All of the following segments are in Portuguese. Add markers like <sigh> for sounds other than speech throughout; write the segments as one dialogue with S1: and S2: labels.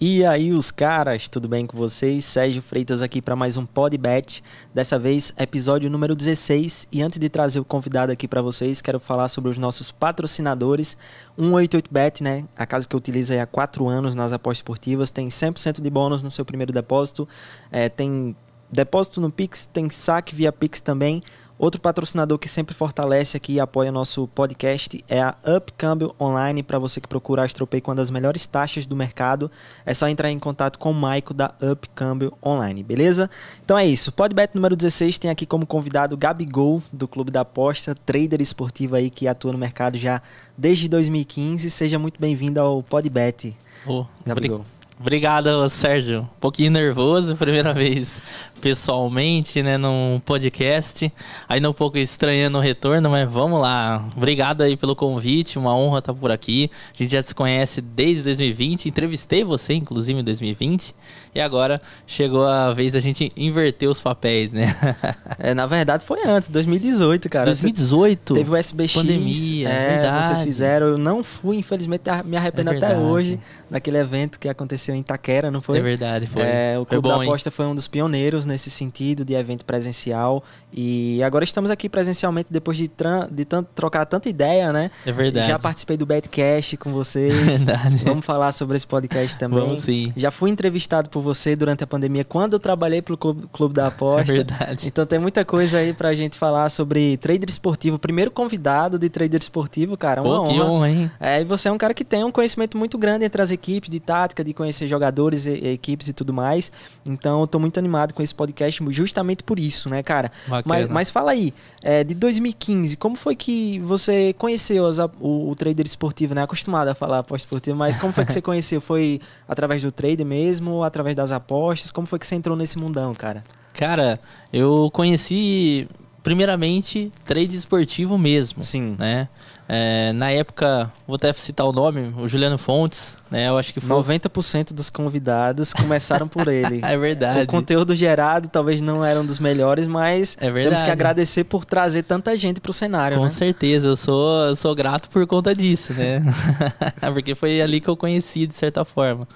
S1: E aí, os caras, tudo bem com vocês? Sérgio Freitas aqui para mais um Podbet. Dessa vez, episódio número 16. E antes de trazer o convidado aqui para vocês, quero falar sobre os nossos patrocinadores. 188bet, né? A casa que eu utilizo há 4 anos nas apostas esportivas. Tem 100% de bônus no seu primeiro depósito. É, tem depósito no Pix, tem saque via Pix também. Outro patrocinador que sempre fortalece aqui e apoia nosso podcast é a Upcâmbio Online. Para você que procura a Astropay com uma das melhores taxas do mercado, é só entrar em contato com o Maico da Upcâmbio Online, beleza? Então é isso. Podbet número 16 tem aqui como convidado Gabigol, do Clube da Aposta, trader esportivo aí que atua no mercado já desde 2015. Seja muito bem-vindo ao Podbet. Oh, Gabigol.
S2: Obrigado, Sérgio. Um pouquinho nervoso, primeira <laughs> vez pessoalmente, né, num podcast. Ainda um pouco estranhando o retorno, mas vamos lá. Obrigado aí pelo convite, uma honra estar por aqui. A gente já se conhece desde 2020, entrevistei você, inclusive, em 2020. E agora chegou a vez da gente inverter os papéis, né? <laughs>
S1: é, na verdade foi antes, 2018, cara. 2018? teve o SBX. Pandemia, é, verdade. Vocês fizeram. Eu não fui, infelizmente, tá, me arrependo é até hoje daquele evento que aconteceu em Itaquera, não foi? É verdade, foi. É, o Clube foi bom, da Aposta hein? foi um dos pioneiros nesse sentido de evento presencial. E agora estamos aqui presencialmente depois de, de tanto, trocar tanta ideia, né? É verdade. Já participei do Betcast com vocês. É <laughs> verdade. Vamos falar sobre esse podcast também. Vamos sim. Já fui entrevistado por por você durante a pandemia, quando eu trabalhei para Clube, Clube da Aposta. É verdade. Então tem muita coisa aí pra gente falar sobre trader esportivo. Primeiro convidado de trader esportivo, cara. Uma Pô, que honra, hein? É, e você é um cara que tem um conhecimento muito grande entre as equipes, de tática, de conhecer jogadores, e, e equipes e tudo mais. Então eu tô muito animado com esse podcast justamente por isso, né, cara? Mas, mas, fala aí, é, de 2015, como foi que você conheceu as, o, o trader esportivo, né? Acostumado a falar aposta esportiva, mas como foi que você <laughs> conheceu? Foi através do trader mesmo ou através através das apostas? Como foi que você entrou nesse mundão, cara?
S2: Cara, eu conheci primeiramente trade esportivo mesmo. Sim. Né? É, na época, vou até citar o nome, o Juliano Fontes, né? Eu acho que foi.
S1: 90% dos convidados começaram por ele. <laughs> é verdade. O conteúdo gerado talvez não era um dos melhores, mas é temos que agradecer por trazer tanta gente para o cenário.
S2: Com né? certeza, eu sou, eu sou grato por conta disso, né? <laughs> Porque foi ali que eu conheci, de certa forma.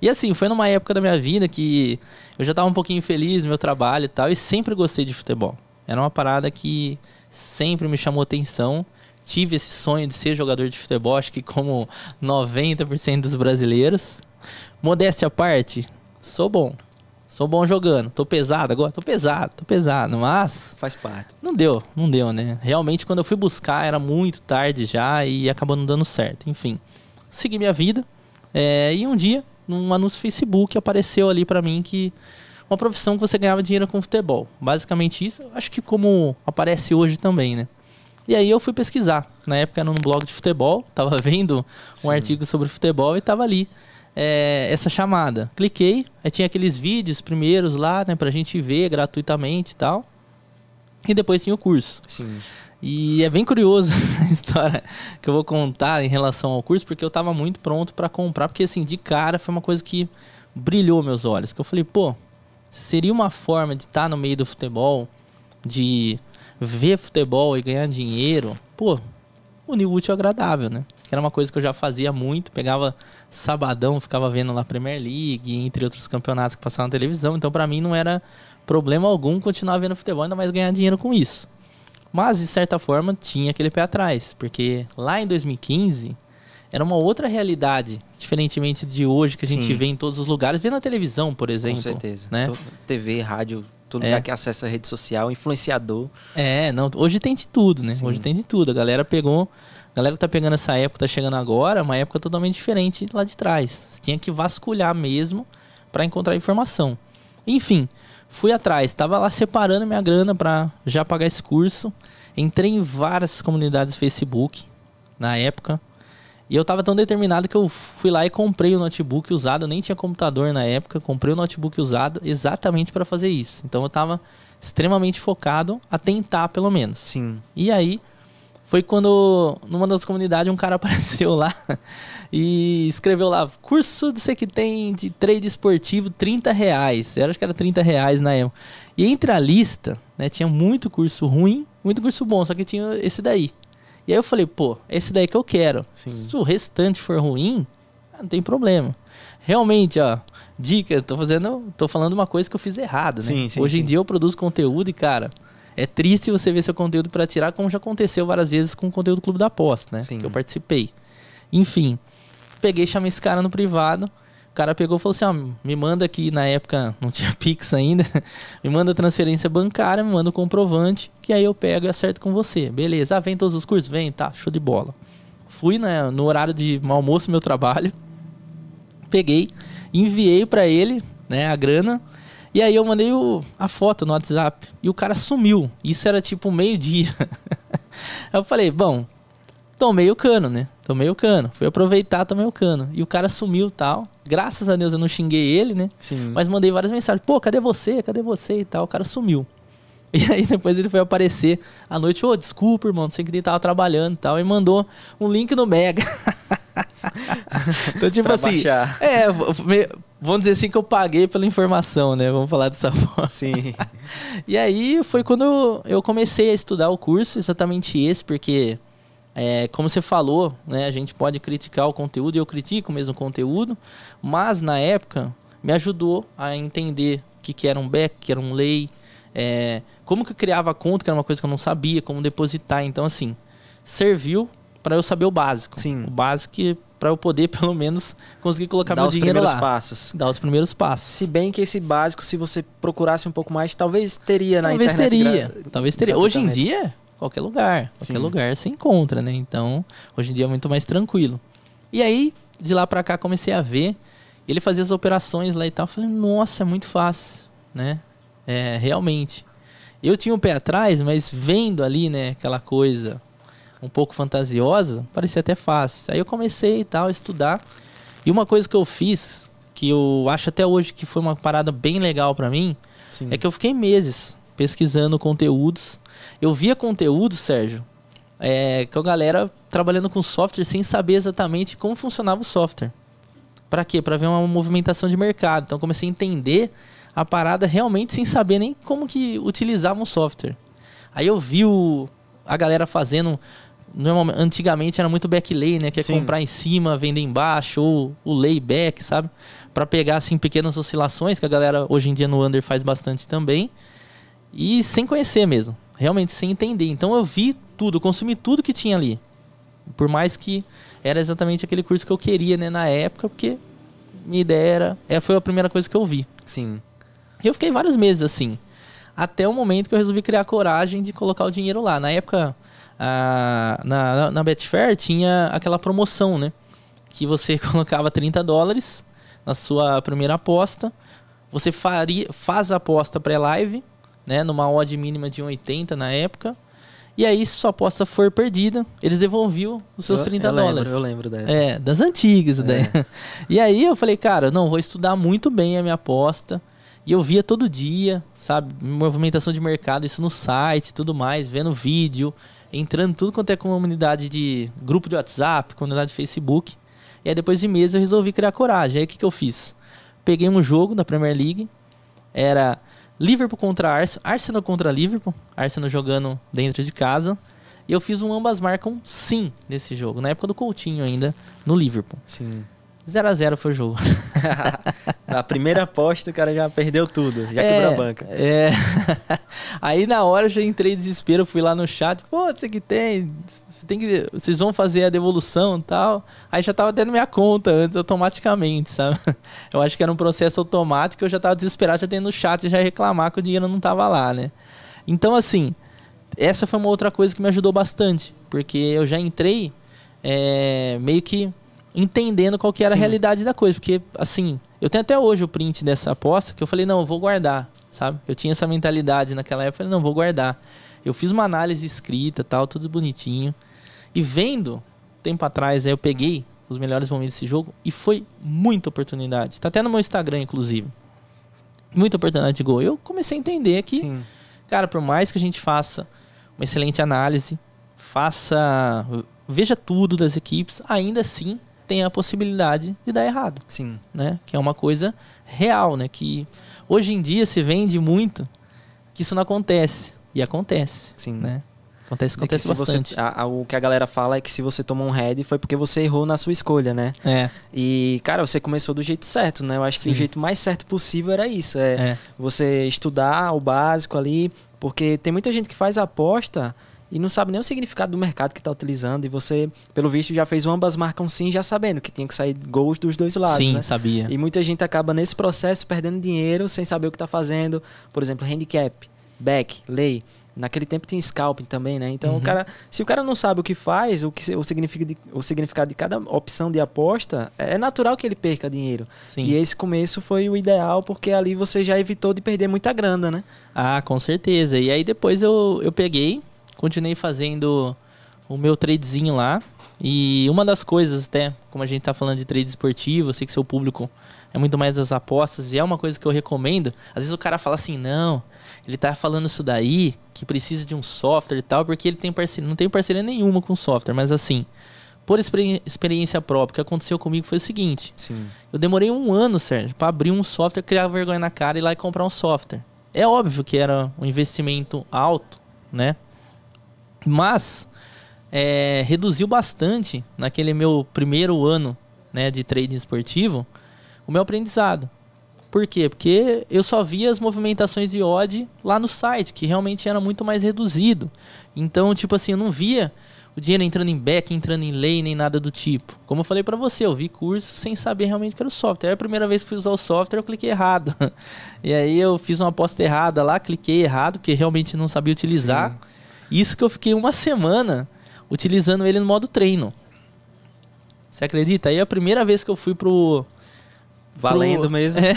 S2: E assim, foi numa época da minha vida que eu já estava um pouquinho infeliz no meu trabalho e tal, e sempre gostei de futebol. Era uma parada que sempre me chamou atenção tive esse sonho de ser jogador de futebol, acho que como 90% dos brasileiros. Modéstia à parte, sou bom. Sou bom jogando. Tô pesado agora? Tô pesado, tô pesado, mas. Faz parte. Não deu, não deu, né? Realmente, quando eu fui buscar, era muito tarde já e acabou não dando certo. Enfim, segui minha vida. É, e um dia, num anúncio no Facebook, apareceu ali para mim que uma profissão que você ganhava dinheiro com futebol. Basicamente isso, acho que como aparece hoje também, né? E aí eu fui pesquisar. Na época era num blog de futebol, <laughs> tava vendo Sim. um artigo sobre futebol e tava ali é, essa chamada. Cliquei, aí tinha aqueles vídeos primeiros lá, né, pra gente ver gratuitamente e tal. E depois tinha o curso. Sim. E é bem curioso <laughs> a história que eu vou contar em relação ao curso, porque eu tava muito pronto para comprar, porque assim, de cara foi uma coisa que brilhou meus olhos, que eu falei, pô, seria uma forma de estar tá no meio do futebol, de ver futebol e ganhar dinheiro, pô, unir o útil é agradável, né? Que era uma coisa que eu já fazia muito, pegava sabadão, ficava vendo lá Premier League, entre outros campeonatos que passavam na televisão, então para mim não era problema algum continuar vendo futebol, ainda mais ganhar dinheiro com isso. Mas de certa forma tinha aquele pé atrás, porque lá em 2015 era uma outra realidade, diferentemente de hoje que a gente Sim. vê em todos os lugares, vê na televisão,
S1: por exemplo. Com certeza. Né? TV, rádio, Todo é. lugar tá que acessa a rede social, influenciador.
S2: É, não, hoje tem de tudo, né? Sim. Hoje tem de tudo. A galera pegou. A galera que tá pegando essa época, tá chegando agora, uma época totalmente diferente lá de trás. Você tinha que vasculhar mesmo para encontrar informação. Enfim, fui atrás, tava lá separando minha grana para já pagar esse curso. Entrei em várias comunidades Facebook na época. E eu tava tão determinado que eu fui lá e comprei o notebook usado, eu nem tinha computador na época, comprei o notebook usado exatamente para fazer isso. Então eu tava extremamente focado a tentar, pelo menos. Sim. E aí foi quando numa das comunidades um cara <laughs> apareceu lá e escreveu lá: curso do que tem de trade esportivo, 30 reais. Eu acho que era 30 reais na época. E entre a lista, né, tinha muito curso ruim, muito curso bom, só que tinha esse daí. E aí eu falei, pô, esse daí que eu quero. Sim. Se o restante for ruim, ah, não tem problema. Realmente, ó, dica, tô fazendo, tô falando uma coisa que eu fiz errada, né? Sim, sim, Hoje em dia eu produzo conteúdo e, cara, é triste você ver seu conteúdo para tirar, como já aconteceu várias vezes com o conteúdo do Clube da Aposta, né? Que eu participei. Enfim, peguei, chamei esse cara no privado. O cara pegou e falou assim: ó, me manda aqui, na época não tinha <laughs> Pix ainda, me manda transferência bancária, me manda o um comprovante, que aí eu pego e acerto com você. Beleza, ah, vem todos os cursos? Vem, tá, show de bola. Fui né, no horário de almoço, meu trabalho, peguei, enviei para ele né, a grana, e aí eu mandei o, a foto no WhatsApp, e o cara sumiu. Isso era tipo meio-dia. <laughs> eu falei: bom, tomei o cano, né? Tomei o cano. Fui aproveitar, tomei o cano. E o cara sumiu tal. Graças a Deus eu não xinguei ele, né? Sim. Mas mandei várias mensagens. Pô, cadê você? Cadê você? E tal. O cara sumiu. <laughs> E aí depois ele foi aparecer à noite. Ô, oh, desculpa, irmão. Não sei que ele tava trabalhando e tal. E mandou um link no Mega. <laughs> então, tipo assim. Baixar. É, vamos dizer assim que eu paguei pela informação, né? Vamos falar dessa <laughs> forma. Sim. e aí foi quando eu comecei a estudar o curso, exatamente esse, porque é, como você falou, né, a gente pode criticar o conteúdo, e eu critico mesmo o conteúdo, mas na época me ajudou a entender o que, que era um back, que era um lay, é, como que eu criava conta, que era uma coisa que eu não sabia, como depositar. Então, assim, serviu para eu saber o básico. Sim. O básico que para eu poder <laughs> pelo menos conseguir colocar meu dinheiro lá. Dar os primeiros passos. Dar os primeiros passos.
S1: Se bem que esse básico, se você procurasse um pouco mais, talvez teria talvez na internet. Teria. Gra... Talvez
S2: teria. Hoje em dia, qualquer lugar. Qualquer Sim. lugar se encontra, né? Então, hoje em dia é muito mais tranquilo. E aí, de lá pra cá, comecei a ver. Ele fazia as operações lá e tal. Eu falei, nossa, é muito fácil, né? É, realmente. Eu tinha um pé atrás, mas vendo ali, né, aquela coisa um pouco fantasiosa, parecia até fácil. Aí eu comecei e tal, a estudar. E uma coisa que eu fiz, que eu acho até hoje que foi uma parada bem legal para mim, Sim. é que eu fiquei meses pesquisando conteúdos eu via conteúdo, Sérgio, é, com a galera trabalhando com software sem saber exatamente como funcionava o software. Para quê? Para ver uma movimentação de mercado. Então comecei a entender a parada realmente sem saber nem como que utilizavam o software. Aí eu vi o, a galera fazendo normalmente antigamente era muito backlay, né, que é comprar em cima, vender embaixo ou o layback, sabe? Para pegar assim pequenas oscilações que a galera hoje em dia no under faz bastante também. E sem conhecer mesmo realmente sem entender. Então eu vi tudo, consumi tudo que tinha ali. Por mais que era exatamente aquele curso que eu queria, né, na época, porque minha ideia era, é, foi a primeira coisa que eu vi. Sim. e Eu fiquei vários meses assim, até o momento que eu resolvi criar coragem de colocar o dinheiro lá. Na época, a, na, na Betfair tinha aquela promoção, né? Que você <laughs> colocava 30 dólares na sua primeira aposta, você faria, faz a aposta pré-live né, numa odd mínima de 1,80 na época. E aí, se sua aposta for perdida, eles devolviam os seus eu, 30 eu dólares. Lembro, eu lembro dessa. É, das antigas. É. Daí. Né? <laughs> E aí eu falei, cara, não, vou estudar muito bem a minha aposta. E eu via todo dia, sabe? Movimentação de mercado, isso no site e tudo mais, vendo vídeo, entrando tudo quanto é comunidade de grupo de WhatsApp, comunidade de Facebook. E aí, depois de meses, eu resolvi criar coragem. Aí, o que, que eu fiz? Peguei um jogo da Premier League, era Liverpool contra Arsenal, Arsenal contra Liverpool, Arsenal jogando dentro de casa. E eu fiz um ambas marcam sim nesse jogo, na época do Coutinho ainda, no Liverpool. Sim. 0 a 0 foi o jogo. <laughs> na primeira aposta o cara já perdeu tudo, já é, quebrou a é, banca. É. <laughs> Aí na hora eu já entrei em desespero, fui lá no chat, pô, você que tem, você tem que, vocês vão fazer a devolução e tal. Aí já tava tendo minha conta antes automaticamente, sabe? <laughs> Eu acho que era um processo automático, eu já tava desesperado, já tendo no chat já reclamar que o dinheiro não tava lá, né? Então assim, essa foi uma outra coisa que me ajudou bastante, porque eu já entrei é, meio que entendendo qual que era Sim. a realidade da coisa. Porque, assim, eu tenho até hoje o print dessa aposta que eu falei, não, eu vou guardar, sabe? Eu tinha essa mentalidade naquela época, eu falei, não, vou guardar. Eu fiz uma análise escrita, tal, tudo bonitinho. E vendo, tempo atrás, aí eu peguei os melhores momentos desse jogo e foi muita oportunidade. Tá até no meu Instagram, inclusive. Muita oportunidade de gol. Eu comecei a entender que, Sim. cara, por mais que a gente faça uma excelente análise, faça. veja tudo das equipes, ainda assim tem a possibilidade de dar errado. Sim. Né? Que é uma coisa real, né? Que hoje em dia se vende muito que isso não acontece. E acontece. Sim. Né? Acontece, é acontece bastante. Você,
S1: a, a, o que a galera fala é que se você tomou um head foi porque você errou na sua escolha, né? É. E, cara, você começou do jeito certo, né? Eu acho Sim. que o jeito mais certo possível era isso. É, é, você estudar o básico ali, porque tem muita gente que faz aposta e não sabe nem o significado do mercado que está utilizando. E você, pelo visto, já fez ambas marcam sim, já sabendo que tinha que sair gols dos dois lados. Sim, né? sabia. E muita gente acaba nesse processo perdendo dinheiro sem saber o que está fazendo. Por exemplo, handicap, back, lei. Naquele tempo tinha scalping também, né? Então, uhum. o cara, se o cara não sabe o que faz, o, que, o, significado de, o significado de cada opção de aposta, é, é natural que ele perca dinheiro. Sim. E esse começo foi o ideal, porque ali você já evitou de perder muita grana, né?
S2: Ah, com certeza. E aí depois eu, eu peguei, continuei fazendo o meu tradezinho lá. E uma das coisas, até, como a gente tá falando de trade esportivo, eu sei que seu público é muito mais das apostas, e é uma coisa que eu recomendo. Às vezes o cara fala assim, não, ele tá falando isso daí, que precisa de um software e tal, porque ele tem parceria, não tem parceria nenhuma com software, mas assim, por experi experiência própria, o que aconteceu comigo foi o seguinte. Sim. Eu demorei um ano, Sérgio, para abrir um software, criar vergonha na cara e ir lá e comprar um software. É óbvio que era um investimento alto, né? Mas é, reduziu bastante naquele meu primeiro ano né, de trading esportivo o meu aprendizado. Por quê? Porque eu só via as movimentações de odd lá no site, que realmente era muito mais reduzido. Então, tipo assim, eu não via o dinheiro entrando em back, entrando em lei, nem nada do tipo. Como eu falei para você, eu vi curso sem saber realmente que era o software. Aí a primeira vez que fui usar o software, eu cliquei errado. <laughs> e aí eu fiz uma aposta errada lá, cliquei errado, porque realmente não sabia utilizar. Sim. Isso que eu fiquei uma semana utilizando ele no modo treino. Você acredita? Aí é a primeira vez que eu fui pro. Valendo pro... mesmo. <laughs> É,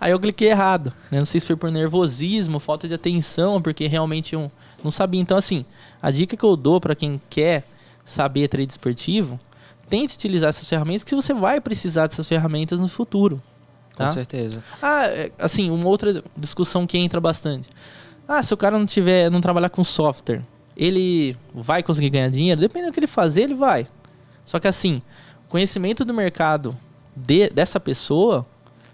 S2: aí eu cliquei errado. Né? Não sei se foi por nervosismo, falta de atenção, porque realmente eu não sabia. Então, assim, a dica que eu dou para quem quer saber trade esportivo, tente utilizar essas ferramentas, que você vai precisar dessas ferramentas no futuro. Tá? Com certeza. Ah, é, assim, uma outra discussão que entra bastante. Ah, se o cara não tiver, não trabalhar com software, ele vai conseguir ganhar dinheiro? Dependendo do que ele fazer, ele vai. Só que assim, o conhecimento do mercado de, dessa pessoa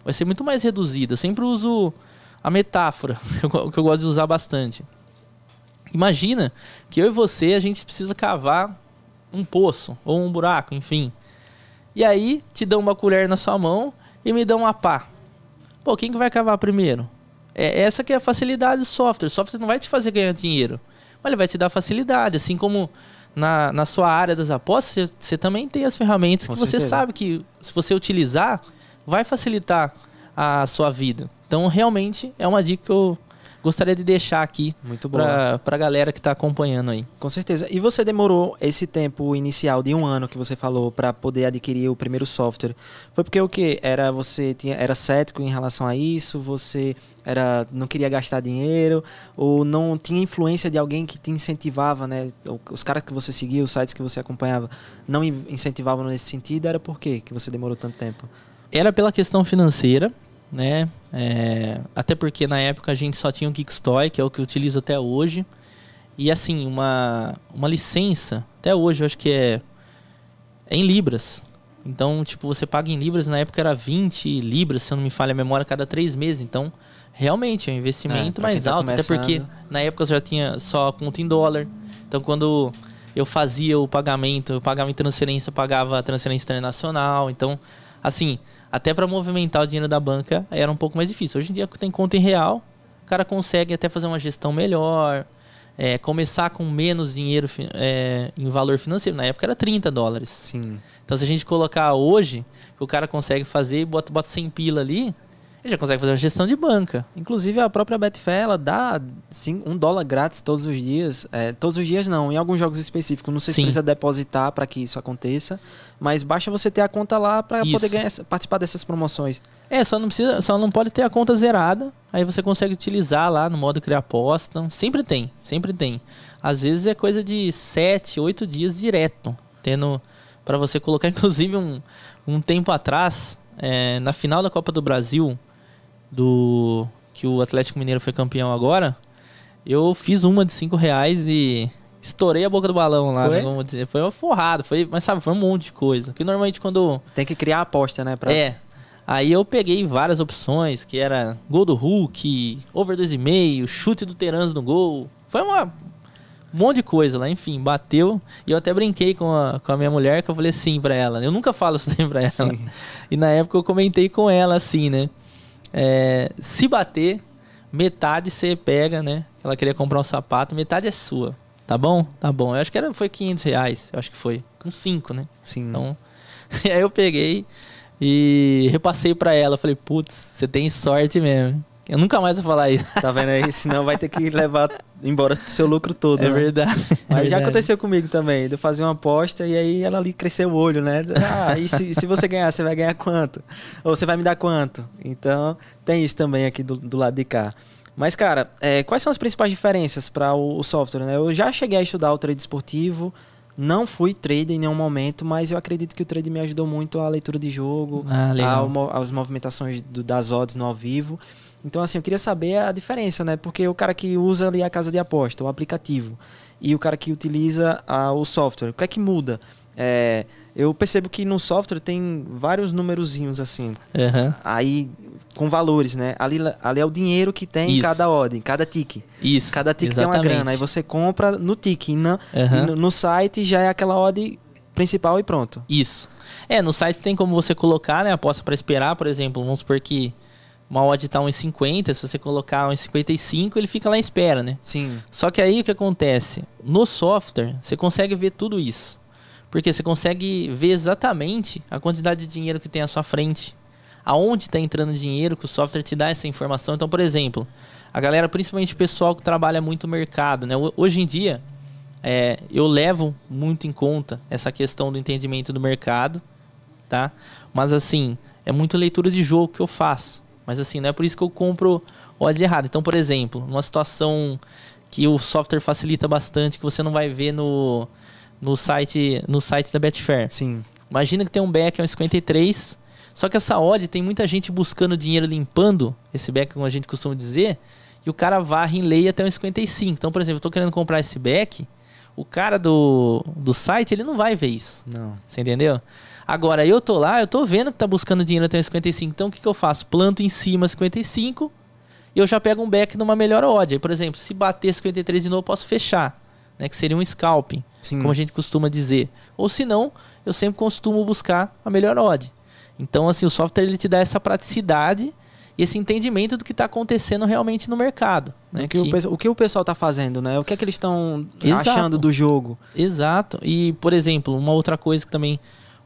S2: vai ser muito mais reduzido. Eu sempre uso a metáfora, <laughs> que eu gosto de usar bastante. Imagina que eu e você, a gente precisa cavar um poço ou um buraco, enfim. E aí, te dão uma colher na sua mão e me dão uma pá. Pô, quem que vai cavar primeiro? É, essa que é a facilidade do software. O software não vai te fazer ganhar dinheiro. Olha, vai te dar facilidade. Assim como na, na sua área das apostas, você, você também tem as ferramentas Com que certeza. você sabe que, se você utilizar, vai facilitar a sua vida.
S1: Então, realmente, é uma dica que eu gostaria de deixar aqui muito para a galera que está acompanhando aí. Com certeza. E você demorou esse tempo inicial de um ano que você falou para poder adquirir o primeiro software. Foi porque o que? Era você tinha, era cético em relação a isso? Você era não queria gastar dinheiro ou não tinha influência de alguém que te incentivava, né? Os caras que você seguia, os sites que você acompanhava, não incentivavam nesse sentido. Era por quê que você demorou tanto tempo?
S2: Era pela questão financeira né? É, até porque na época a gente só tinha o Geekstoy, que é o que eu utilizo até hoje. E assim, uma, uma licença, até hoje eu acho que é, é em libras. Então, tipo, você paga em libras, na época era 20 libras, se eu não me falha a memória, cada três meses. Então, realmente é um investimento é, mais tá alto. Começando. Até porque na época eu já tinha só conta em dólar. Então, quando eu fazia o pagamento, eu pagava em transferência, eu pagava transferência internacional. Então, assim, até para movimentar o dinheiro da banca era um pouco mais difícil. Hoje em dia tem conta em real, o cara consegue até fazer uma gestão melhor, é, começar com menos dinheiro é, em valor financeiro. Na época era 30 dólares. Sim. Então se a gente colocar hoje, o cara consegue fazer, bota, bota 100 pila ali, ele já consegue fazer uma gestão
S1: de banca. Inclusive, a própria Betfair, ela dá sim, um dólar grátis todos os dias. É, todos os dias não, em alguns jogos específicos. Não sei sim. se precisa depositar para que isso aconteça, mas basta você ter a conta lá para poder ganhar, participar dessas promoções.
S2: É, só não precisa, só não pode ter a conta zerada. Aí você consegue utilizar lá no modo criar aposta. Sempre tem, sempre tem. Às vezes é coisa de 7, 8 dias direto, tendo para você colocar <laughs> inclusive um, um tempo atrás, é, na final da Copa do Brasil, do que o Atlético Mineiro foi campeão agora, eu fiz uma de 5 reais e estourei a boca do balão lá, né, foi? Né, vamos dizer. Foi uma forrada, foi, mas sabe, foi um monte de coisa. Que normalmente quando. Tem que criar aposta, né? Pra... É. Aí eu peguei várias opções, que era gol do Hulk, over 2,5, chute do Terans no gol. Foi uma, um monte de coisa lá, enfim, bateu. E eu até brinquei com a, com a minha mulher, que eu falei sim pra ela. Eu nunca falo assim <laughs> pra ela. Sim. E na época eu comentei com ela assim, né? é, se bater, metade você pega, né? Ela queria comprar um sapato, metade é sua. Tá bom? Tá bom. Eu acho que era, foi 500 reais, eu acho que foi. Com 5, né? Sim. Então, <laughs> aí eu peguei e repassei para ela. Falei, putz, você tem sorte mesmo. Eu nunca mais vou falar isso. Tá vendo aí? Senão vai ter que levar embora seu lucro todo. É né?
S1: verdade. Mas é já aconteceu comigo também, de eu fazer uma aposta e aí ela ali cresceu o olho, né? Ah, e se, se você ganhar, você vai ganhar quanto? Ou você vai me dar quanto? Então, tem isso também aqui do, do lado de cá. Mas, cara, é, quais são as principais diferenças para o, o, software? Né? Eu já cheguei a estudar o trade esportivo, não fui trader em nenhum momento, mas eu acredito que o trade me ajudou muito a leitura de jogo, ah, ao, movimentações do, das odds no ao vivo. Então, assim, eu queria saber a diferença, né? Porque o cara que usa ali a casa de aposta, o aplicativo, e o cara que utiliza a, o software, o que é que muda? É, eu percebo que no software tem vários numerozinhos assim. Uhum. Aí, com valores, né? Ali, ali é o dinheiro que tem Isso. cada ordem, cada tique. Isso. Cada tique Exatamente. tem uma grana. Aí você compra no tique. Na, uhum. no, no site já é aquela ordem principal e pronto. Isso.
S2: É, no site tem como você colocar, né? Aposta para esperar, por exemplo. Vamos supor que uma odd tá 1,50, se você colocar 1,55, ele fica lá em espera, né? Sim. Só que aí o que acontece? No software, você consegue ver tudo isso. Porque você consegue ver exatamente a quantidade de dinheiro que tem à sua frente. Aonde está entrando dinheiro, que o software te dá essa informação. Então, por exemplo, a galera, principalmente o pessoal que trabalha muito no mercado, né? Hoje em dia, é, eu levo muito em conta essa questão do entendimento do mercado, tá? Mas assim, é muito leitura de jogo que eu faço. Mas assim, não é por isso que eu compro odds errado. Então, por exemplo, numa situação que o software facilita bastante, que você não vai ver no, no, site, no site da Betfair. Sim. Imagina que tem um back, é um 53. Só que essa odd tem muita gente buscando dinheiro limpando esse back, como a gente costuma dizer, e o cara varre em lei até um 55. Então, por exemplo, eu tô querendo comprar esse back, o cara do, do site, ele não vai ver isso. Não. Você entendeu? Agora, eu tô lá, eu tô vendo que tá buscando dinheiro até 55. Então, o que, que eu faço? Planto em cima 55 e eu já pego um back numa melhor odd. Aí, por exemplo, se bater 53 de novo, eu posso fechar. Né, que seria um scalping, Sim. como a gente costuma dizer. Ou se não, eu sempre costumo buscar a melhor odd. Então, assim, o software ele te dá essa praticidade e esse entendimento do que está acontecendo realmente no mercado. Né? O, que que... O, o, que o pessoal está fazendo, né? O que é que eles estão achando do jogo. Exato. E, por exemplo, uma outra coisa que também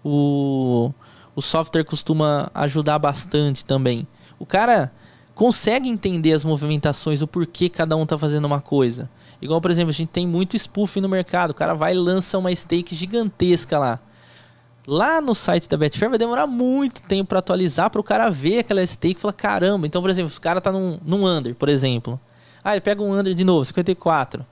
S2: o, o software costuma ajudar bastante também. O cara consegue entender as movimentações, o porquê cada um tá fazendo uma coisa. Igual, por exemplo, a gente tem muito spoof no mercado. O cara vai e lança uma stake gigantesca lá. Lá no site da Betfair vai demorar muito tempo para atualizar para o cara ver aquela stake e falar: caramba, então, por exemplo, se o cara tá num, num under, por exemplo. Ah, ele pega um under de novo, 54.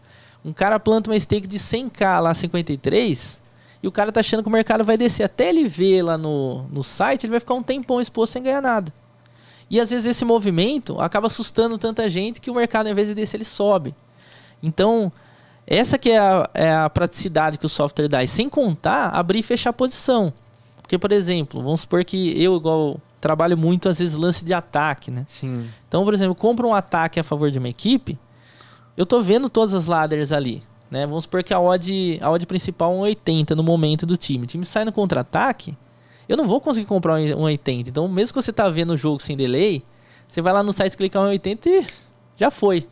S2: Um cara planta uma stake de 100k lá, 53 e o cara tá achando que o mercado vai descer. Até ele ver lá no, no site, ele vai ficar um tempão exposto sem ganhar nada. E às vezes esse movimento acaba assustando tanta gente que o mercado, em vez de descer, ele sobe. Então, essa que é a, é a praticidade que o software dá. E sem contar, abrir e fechar a posição. Porque, por exemplo, vamos supor que eu, igual, trabalho muito, às vezes, lance de ataque, né? Sim. Então, por exemplo, compro um ataque a favor de uma equipe, eu tô vendo todas as ladders ali. Né? Vamos supor que a odd, a odd principal é um 80 no momento do time. O time sai no contra-ataque, eu não vou conseguir comprar um 80. Então, mesmo que você tá vendo o jogo sem delay, você vai lá no site clicar um 80 e já foi.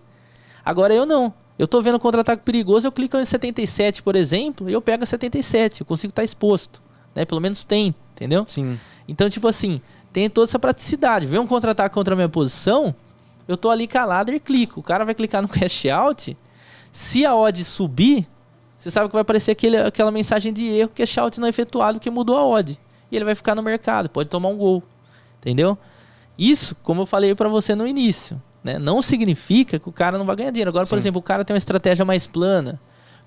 S2: Agora eu não. Eu tô vendo contra-ataque perigoso, eu clico em 77, por exemplo, e eu pego a 77, eu consigo estar tá exposto. Né? Pelo menos tem, entendeu? Sim. Então, tipo assim, tem toda essa praticidade. Vem um contra-ataque contra a minha posição, eu tô ali calado e clico. O cara vai clicar no cash out, se a odd subir, você sabe que vai aparecer aquele, aquela mensagem de erro que é shout não efetuado que mudou a odd. E ele vai ficar no mercado, pode tomar um gol. Entendeu? Isso, como eu falei para você no início, né? não significa que o cara não vai ganhar dinheiro. Agora, Sim. por exemplo, o cara tem uma estratégia mais plana.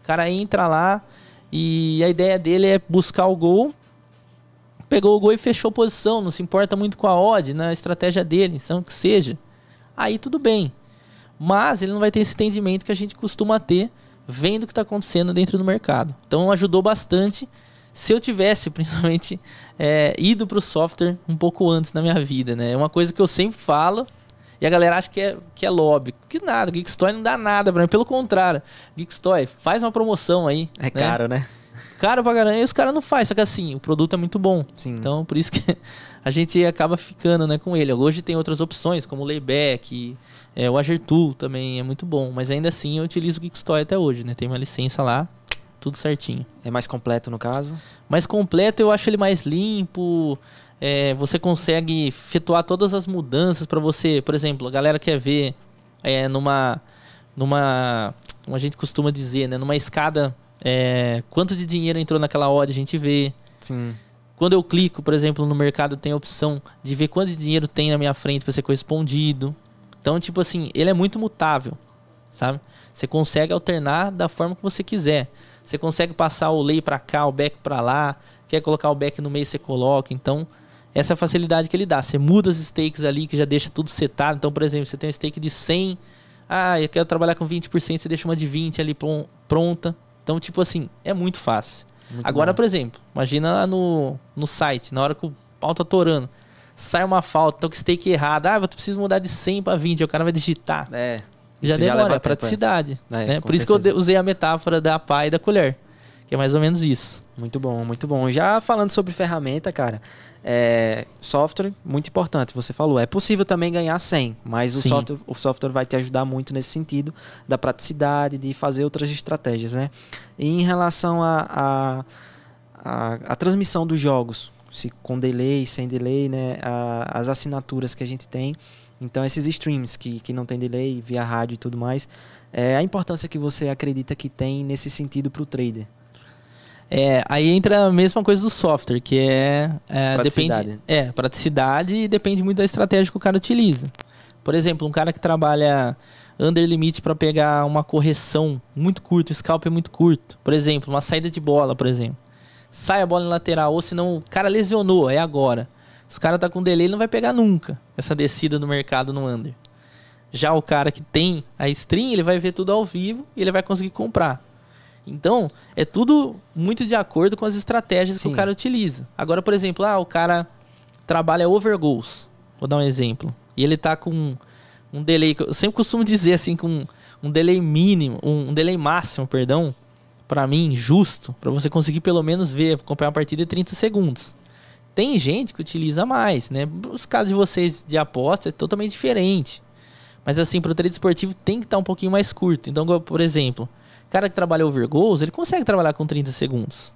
S2: O cara entra lá e a ideia dele é buscar o gol, pegou o gol e fechou posição, não se importa muito com a odd, na né? estratégia dele, então que seja. Aí tudo bem mas ele não vai ter esse entendimento que a gente costuma ter vendo o que está acontecendo dentro do mercado. Então ajudou bastante. Se eu tivesse, <laughs> principalmente, é, ido para o software um pouco antes na minha vida, né? É uma coisa que eu sempre falo e a galera acha que é, que é lobby. Que nada, Geekstoy não dá nada para mim. Pelo contrário, Geekstoy, faz uma promoção aí. É né? caro, né? Caro pra caramba. E os caras não fazem, só que assim, o produto é muito bom. Sim. Então, por isso que <laughs> a gente acaba ficando né, com ele. Hoje tem outras opções, como layback, é, o Azure Tool também é muito bom, mas ainda assim eu utilizo o Geekstory até hoje, né? Tem uma licença lá, tudo certinho. É mais completo no caso? Mais completo, eu acho ele mais limpo. É, você consegue efetuar todas as mudanças para você, por exemplo, a galera quer ver é, numa, numa, como a gente costuma dizer, né? Numa escada, é, quanto de dinheiro entrou naquela hora a gente vê. Sim. Quando eu clico, por exemplo, no mercado, tem a opção de ver quanto de dinheiro tem na minha frente para ser correspondido. Então, tipo assim, ele é muito mutável, sabe? Você consegue alternar da forma que você quiser. Você consegue passar o lay para cá, o back para lá. Quer colocar o back no meio, você coloca. Então, essa é a facilidade que ele dá. Você muda os stakes ali, que já deixa tudo setado. Então, por exemplo, você tem um stake de 100. Ah, eu quero trabalhar com 20%, você deixa uma de 20 ali pronta. Então, tipo assim, é muito fácil. Muito Agora, bom. por exemplo, imagina lá no, no site, na hora que o pau tá torando sai uma falta, toque então errada, ah, eu preciso mudar de 100 para 20, o cara vai digitar. É. Já demora, já é praticidade. É. é, né? Por certeza. isso que eu usei a metáfora
S1: da pá e da colher, que é mais ou menos isso. Muito bom, muito bom. Já falando sobre ferramenta, cara, é, software, muito importante, você falou. É possível também ganhar 100, mas o software, o software, vai te ajudar muito nesse sentido, da praticidade, de fazer outras estratégias, né? E em relação a, a a, a, transmissão dos jogos se com delay, sem delay, né, a, as assinaturas que a gente tem. Então, esses streams que, que não tem delay, via rádio e tudo mais, é a importância que você acredita que tem nesse sentido para o trader?
S2: É, aí entra a mesma coisa do software, que é, é depende, é praticidade e depende muito da estratégia que o cara utiliza. Por exemplo, um cara que trabalha under limit para pegar uma correção muito curta, o scalp é muito curto, por exemplo, uma saída de bola, por exemplo sai a bola em lateral, ou senão o cara lesionou, é agora. Se o cara tá com delay, ele não vai pegar nunca essa descida no mercado no under. Já o cara que tem a string ele vai ver tudo ao vivo e ele vai conseguir comprar. Então, é tudo muito de acordo com as estratégias Sim. que o cara utiliza. Agora, por exemplo, ah, o cara trabalha over goals. Vou dar um exemplo. E ele tá com um delay, eu sempre costumo dizer assim, com um delay mínimo, um delay máximo, perdão, para mim, justo, para você conseguir pelo menos ver, acompanhar uma partida de 30 segundos. Tem gente que utiliza mais, né? Os casos de vocês de aposta é totalmente diferente. Mas assim, para o esportivo tem que estar tá um pouquinho mais curto. Então, por exemplo, cara que trabalha over goals, ele consegue trabalhar com 30 segundos.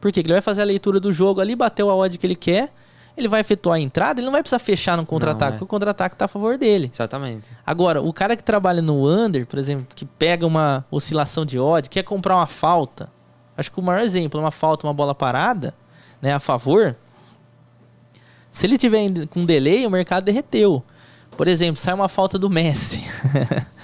S2: Por quê? Porque ele vai fazer a leitura do jogo ali, bateu a odd que ele quer, ele vai efetuar a entrada, ele não vai precisar fechar no contra-ataque, é. porque é. o contra-ataque está a favor dele. Exatamente. Agora, o cara que trabalha no under, por exemplo, que pega uma oscilação de odd, quer comprar uma falta, acho que o maior exemplo, uma falta, uma bola parada, né, a favor, se ele tiver com delay, o mercado derreteu. Por exemplo, sai uma falta do Messi. <laughs>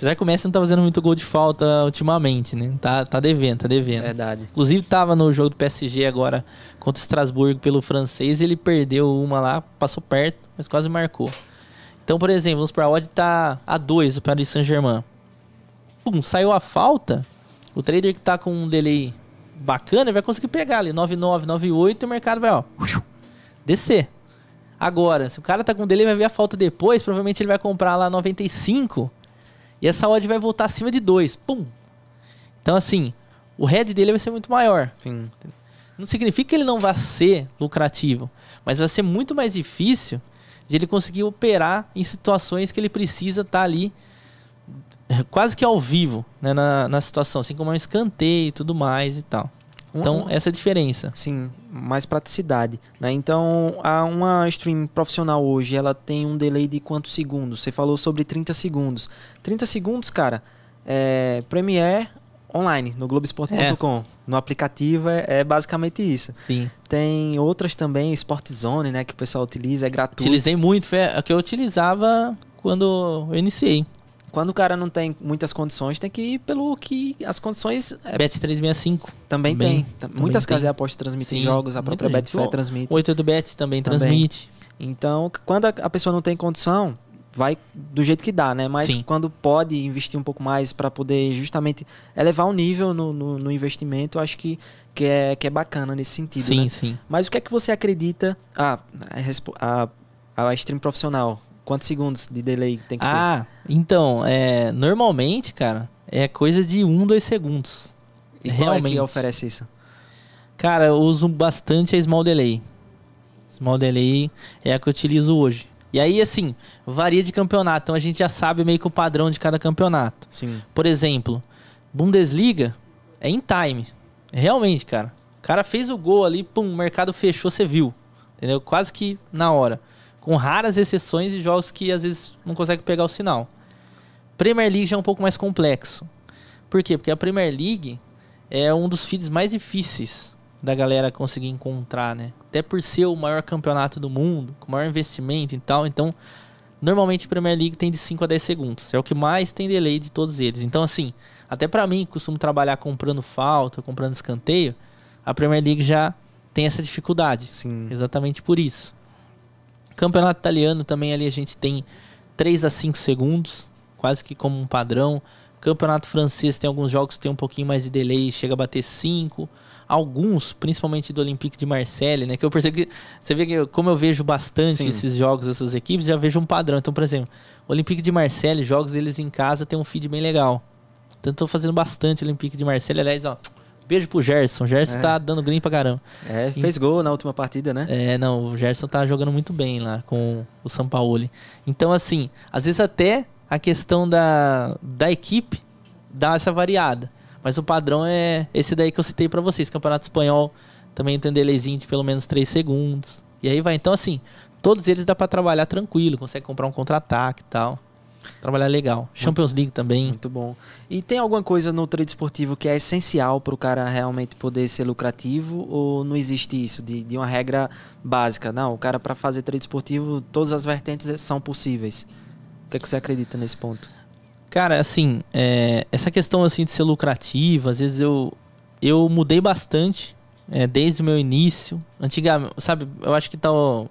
S2: Apesar que o Messi não tá fazendo muito gol de falta ultimamente, né? Tá, tá devendo, tá devendo. Verdade. Inclusive, tava no jogo do PSG agora contra o Estrasburgo pelo francês. Ele perdeu uma lá, passou perto, mas quase marcou. Então, por exemplo, vamos pra odd tá a 2 o Paris Saint-Germain. Pum, saiu a falta. O trader que tá com um delay bacana vai conseguir pegar ali 99, 98 e o mercado vai, ó, descer. Agora, se o cara tá com um delay vai ver a falta depois, provavelmente ele vai comprar lá 95 e essa odd vai voltar acima de 2. Pum! Então, assim, o head dele vai ser muito maior. não significa que ele não vai ser lucrativo, mas vai ser muito mais difícil de ele conseguir operar em situações que ele precisa estar tá ali quase que ao vivo né, na, na situação, assim como é um
S1: escanteio e tudo mais e tal. Então, essa é a diferença. Sim, mais praticidade, né? Então, a uma stream profissional hoje, ela tem um delay de quantos segundos? Você falou sobre 30 segundos. 30 segundos, cara, é Premiere online no globesport.com. É. No aplicativo é, é, basicamente isso. Sim. Tem outras também, Sportzone, né, que o pessoal utiliza, é gratuito. Utilizei muito, foi a que eu utilizava quando eu iniciei. Quando o cara não tem muitas condições, tem que ir pelo que as condições.
S2: É... Bet 365. Também, também tem. Também Muitas casas de aposta transmitem Sim, jogos, a própria Betfair transmite. Oito do Bet também, também, transmite.
S1: Então, quando a pessoa não tem condição, vai do jeito que dá, né? Mas Sim. quando pode investir um pouco mais para poder justamente elevar o nível no, no, no, investimento, acho que, que, é, que é bacana nesse sentido. Sim, né? sim. Mas o que é que você acredita? Ah, a, a, a stream profissional Quantos segundos de delay tem que ah,
S2: ter? Ah, então, é, normalmente, cara, é coisa de um, dois segundos.
S1: E Realmente. qual é que oferece
S2: isso? Cara, eu uso bastante a Small Delay. Small Delay é a que eu utilizo hoje. E aí, assim, varia de campeonato. Então a gente já sabe meio que o padrão de cada campeonato. Sim. Por exemplo, Bundesliga é em time. Realmente, cara. O cara fez o gol ali, pum, o mercado fechou, você viu. Entendeu? Quase que na hora com raras exceções e jogos que às vezes não consegue pegar o sinal. Premier League já é um pouco mais complexo. Por quê? Porque a Premier League é um dos feeds mais difíceis da galera conseguir encontrar, né? Até por ser o maior campeonato do mundo, com maior investimento e tal, então normalmente a Premier League tem de 5 a 10 segundos. É o que mais tem delay de todos eles. Então, assim, até para mim, que costumo trabalhar comprando falta, comprando escanteio, a Premier League já tem essa dificuldade. Sim. Exatamente por isso. Campeonato italiano também ali a gente tem 3 a 5 segundos, quase que como um padrão. Campeonato francês tem alguns jogos que tem um pouquinho mais de delay, chega a bater 5. Alguns, principalmente do Olympique de Marseille, né? Que eu percebo que. Você vê que eu, como eu vejo bastante Sim. esses jogos, essas equipes, já vejo um padrão. Então, por exemplo, Olympique de Marseille, jogos deles em casa tem um feed bem legal. Então, tô fazendo bastante Olympique de Marseille. Aliás, ó, Beijo pro Gerson. Gerson é. tá dando green pra caramba. É, fez e...
S1: gol na última partida, né? É,
S2: não, o Gerson tá jogando muito bem lá com o São Paulo. Então, assim, às vezes até a questão da, da equipe dá essa variada. Mas o padrão é esse daí que eu citei para vocês. Campeonato Espanhol também tem um delayzinho de pelo menos 3 segundos. E aí vai. Então, assim, todos eles dá para trabalhar tranquilo, consegue comprar um contra-ataque e tal.
S1: Trabalhar legal. Champions League também. Muito bom. E tem alguma coisa no trade esportivo que é essencial para o cara realmente poder ser lucrativo ou não existe isso de, de uma regra básica? Não, o cara para fazer trade esportivo, todas as vertentes são possíveis. O que, é que você acredita nesse ponto?
S2: Cara, assim, é, essa questão assim de ser lucrativo, às vezes eu, eu mudei bastante é, desde o meu início. Antigamente, sabe, eu acho que tal, tá,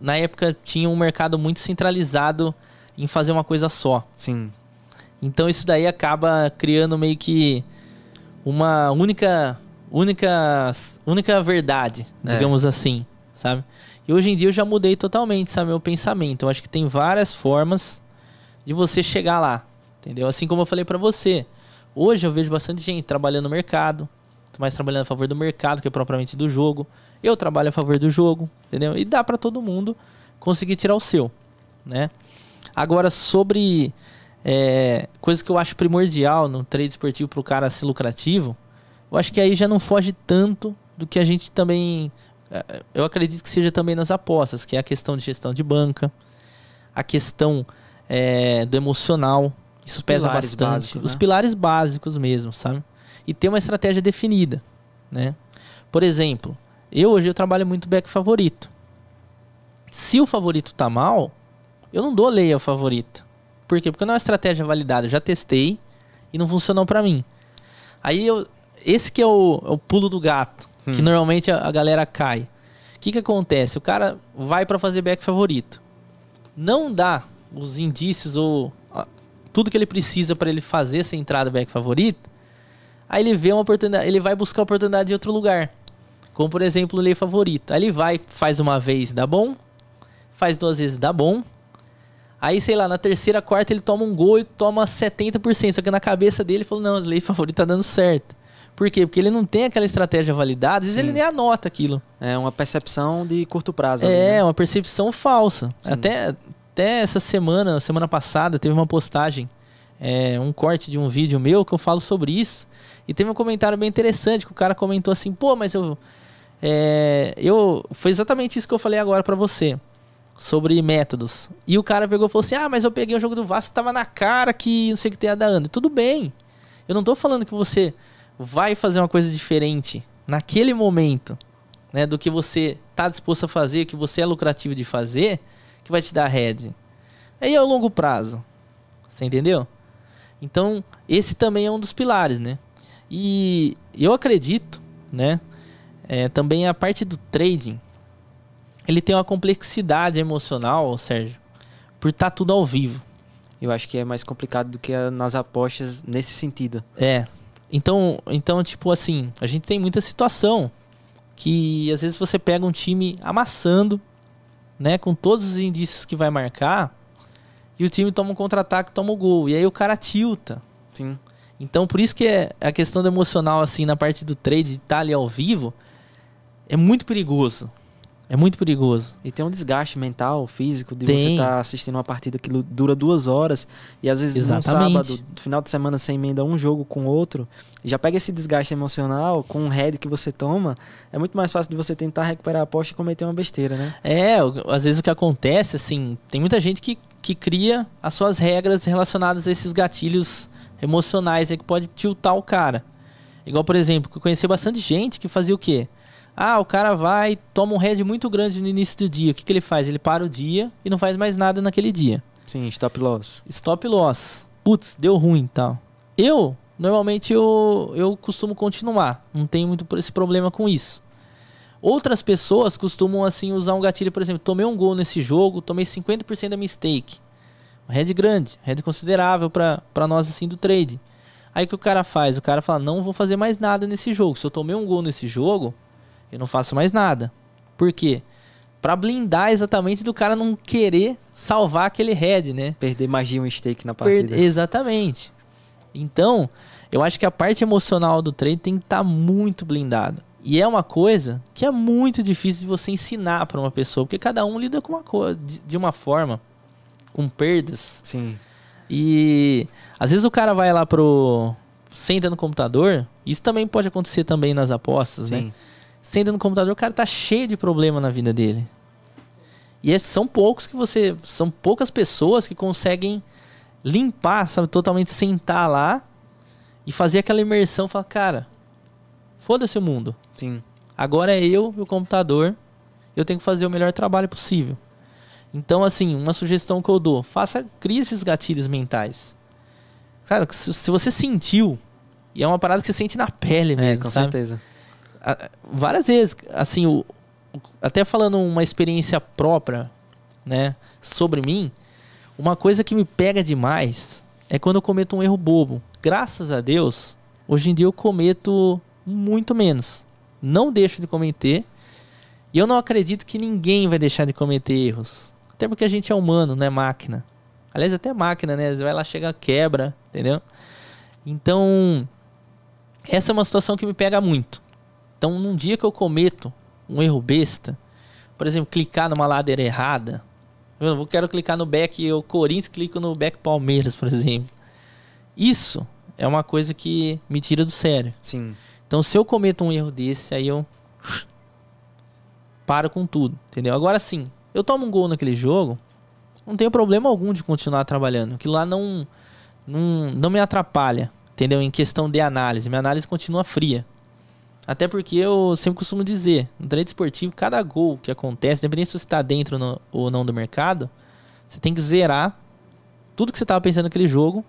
S2: na época tinha um mercado muito centralizado em fazer uma coisa só. Sim. Então isso daí acaba criando meio que uma única única única verdade, é. digamos assim, sabe? E hoje em dia eu já mudei totalmente, sabe, meu pensamento. Eu acho que tem várias formas de você chegar lá, entendeu? Assim como eu falei para você. Hoje eu vejo bastante gente trabalhando no mercado, mais trabalhando a favor do mercado que é propriamente do jogo. Eu trabalho a favor do jogo, entendeu? E dá para todo mundo conseguir tirar o seu, né? Agora, sobre é, coisa que eu acho primordial no trade esportivo para o cara ser lucrativo, eu acho que aí já não foge tanto do que a gente também. É, eu acredito que seja também nas apostas, que é a questão de gestão de banca, a questão é, do emocional. Isso Os pesa bastante. Básicos, Os né? pilares básicos mesmo, sabe? E ter uma estratégia definida, né? Por exemplo, eu hoje eu trabalho muito back favorito. Se o favorito tá mal, eu não dou lei ao favorito. Por quê? Porque não é uma estratégia validada. Eu já testei e não funcionou para mim. Aí eu. Esse que é o, é o pulo do gato. Hum. Que normalmente a, a galera cai. O que, que acontece? O cara vai para fazer back favorito. Não dá os indícios ou tudo que ele precisa para ele fazer essa entrada back favorito. Aí ele vê uma oportunidade, ele vai buscar oportunidade em outro lugar. Como por exemplo, lei favorito. Aí ele vai, faz uma vez, dá bom. Faz duas vezes, dá bom. Aí, sei lá, na terceira, quarta ele toma um gol e toma 70%. Só que na cabeça dele ele falou: não, a lei favorita tá dando certo. Por quê? Porque ele não tem aquela estratégia validada, às vezes Sim. ele nem anota aquilo. É uma percepção de curto prazo. É, ali, né? uma percepção falsa. Até, até essa semana, semana passada, teve uma postagem, é, um corte de um vídeo meu que eu falo sobre isso. E teve um comentário bem interessante que o cara comentou assim: pô, mas eu. É, eu foi exatamente isso que eu falei agora para você sobre métodos. E o cara pegou e falou assim: Ah, mas eu peguei o jogo do Vasco, tava na cara que não sei o que tem a dar Ana. Tudo bem. Eu não tô falando que você vai fazer uma coisa diferente naquele momento, né? Do que você tá disposto a fazer, que você é lucrativo de fazer, que vai te dar head. Aí é o longo prazo. Você entendeu? Então, esse também é um dos pilares, né? E eu acredito, né? É, também a parte do trading ele tem uma complexidade emocional, Sérgio, por estar tá tudo ao vivo. Eu acho que é mais complicado do que nas apostas nesse sentido. É. Então, então tipo assim, a gente tem muita situação que às vezes você pega um time amassando, né, com todos os indícios que vai marcar, e o time toma um contra-ataque, toma o um gol, e aí o cara tilta. Sim. Então, por isso que é a questão do emocional assim na parte do trade, de tá estar ali ao vivo, é muito perigoso. É muito
S1: perigoso. E tem um desgaste mental, físico, de tem. você estar tá assistindo uma partida que dura duas horas e às vezes Exatamente. no sábado, no final de semana, você emenda um jogo com outro. já pega esse desgaste emocional com um head que você toma. É muito mais fácil de você tentar recuperar a aposta e cometer uma besteira, né?
S2: É, às vezes o que acontece, assim, tem muita gente que, que cria as suas regras relacionadas a esses gatilhos emocionais aí que pode tiltar o cara. Igual, por exemplo, que eu conheci bastante gente que fazia o quê? Ah, o cara vai, toma um head muito grande no início do dia. O que, que ele faz? Ele para o dia e não faz mais nada naquele dia. Sim, stop loss. Stop loss. Putz, deu ruim e tal. Eu, normalmente, eu, eu costumo continuar. Não tenho muito esse problema com isso. Outras pessoas costumam, assim, usar um gatilho, por exemplo, tomei um gol nesse jogo, tomei 50% da minha stake. Red grande, red considerável para nós, assim, do trade. Aí o que o cara faz? O cara fala, não vou fazer mais nada nesse jogo. Se eu tomei um gol nesse jogo, eu não faço mais nada. Por quê? Pra blindar exatamente do cara não querer salvar aquele head, né? Perder mais de um stake na partida. Per exatamente. Então, eu acho que a parte emocional do trade tem que estar tá muito blindada. E é uma coisa que é muito difícil de você ensinar para uma pessoa, porque cada um lida com uma coisa de uma forma, com perdas. Sim. E às vezes o cara vai lá pro senta no computador, isso também pode acontecer também nas apostas, né? Sim. né? senta no computador, o cara tá cheio de problema na vida dele. E é, são poucos que você. São poucas pessoas que conseguem limpar, sabe? Totalmente sentar lá e fazer aquela imersão. Falar, cara, foda-se o mundo. Sim. Agora é eu e o computador. Eu tenho que fazer o melhor trabalho possível. Então, assim, uma sugestão que eu dou: faça, crie esses gatilhos mentais. Cara, se você sentiu, e é uma parada que você sente na pele é, mesmo. É, com sabe? certeza várias vezes, assim, o, até falando uma experiência própria, né, sobre mim, uma coisa que me pega demais é quando eu cometo um erro bobo. Graças a Deus, hoje em dia eu cometo muito menos. Não deixo de cometer. E eu não acredito que ninguém vai deixar de cometer erros. Até porque a gente é humano, não é máquina. Aliás, até máquina, né? Você vai lá, chega, quebra, entendeu? Então, essa é uma situação que me pega muito. Então, num dia que eu cometo um erro besta, por exemplo, clicar numa ladeira errada, eu quero clicar no back eu Corinthians, clico no back Palmeiras, por exemplo. Isso é uma coisa que me tira do sério. Sim. Então, se eu cometo um erro desse, aí eu paro com tudo, entendeu? Agora sim, eu tomo um gol naquele jogo, não tenho problema algum de continuar trabalhando. Que lá não, não, não me atrapalha, entendeu? Em questão de análise, minha análise continua fria. Até porque eu sempre costumo dizer, no treino esportivo, cada gol que acontece, independente se você está dentro no, ou não do mercado, você tem que zerar tudo que você estava pensando naquele jogo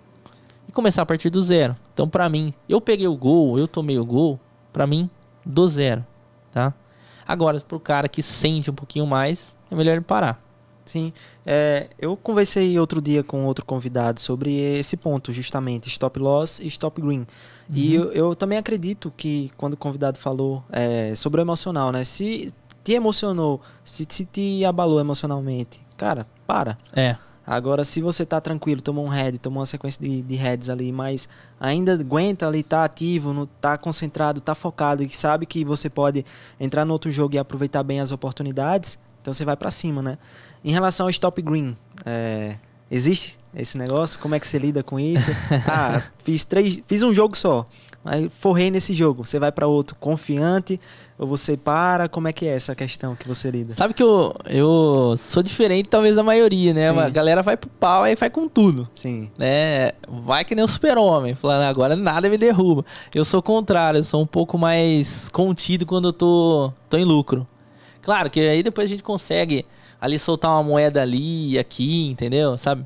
S2: e começar a partir do zero. Então, para mim, eu peguei o gol, eu tomei o gol, para mim, do zero, tá? Agora, o cara que sente um pouquinho
S1: mais, é melhor ele parar. Sim, é, eu conversei outro dia com outro convidado sobre esse ponto, justamente, stop loss e stop green. Uhum. E eu, eu, também acredito que quando o convidado falou é, sobre o emocional, né? Se te emocionou, se, se te abalou emocionalmente, cara, para. É. Agora, se você tá tranquilo, tomou um head, tomou uma sequência de, de heads ali, mas ainda aguenta ali, tá ativo, no, tá concentrado, tá focado e sabe que você pode entrar no outro jogo e aproveitar bem as oportunidades, então você vai para cima, né? Em relação ao stop green, é, Existe esse negócio? Como é que você lida com isso? <laughs> ah, fiz três, fiz um jogo só, mas forrei nesse jogo. Você vai para outro confiante ou você para? Como é que é essa questão que você lida? Sabe que
S2: eu, eu sou diferente talvez da maioria, né? Sim. A galera vai pro pau e vai com tudo. Sim. Né? Vai que nem o super-homem, falando agora nada me derruba. Eu sou o contrário, eu sou um pouco mais contido quando eu tô, tô em lucro. Claro que aí depois a gente consegue ali soltar uma moeda ali e aqui, entendeu? Sabe?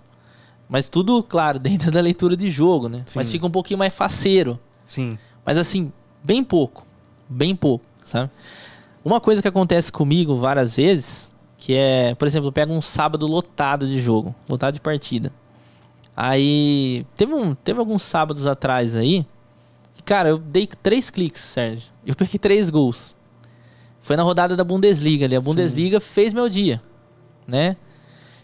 S2: Mas tudo, claro, <laughs> dentro da leitura de jogo, né? Sim. Mas fica um pouquinho mais faceiro. Sim. Mas assim, bem pouco. Bem pouco, sabe? Uma coisa que acontece comigo várias vezes, que é, por exemplo, eu pego um sábado lotado de jogo, lotado de partida. Aí, teve, um, teve alguns sábados atrás aí, que, cara, eu dei três cliques, Sérgio. Eu peguei três gols. Foi na rodada da Bundesliga ali. A Bundesliga Sim. fez
S1: meu dia né?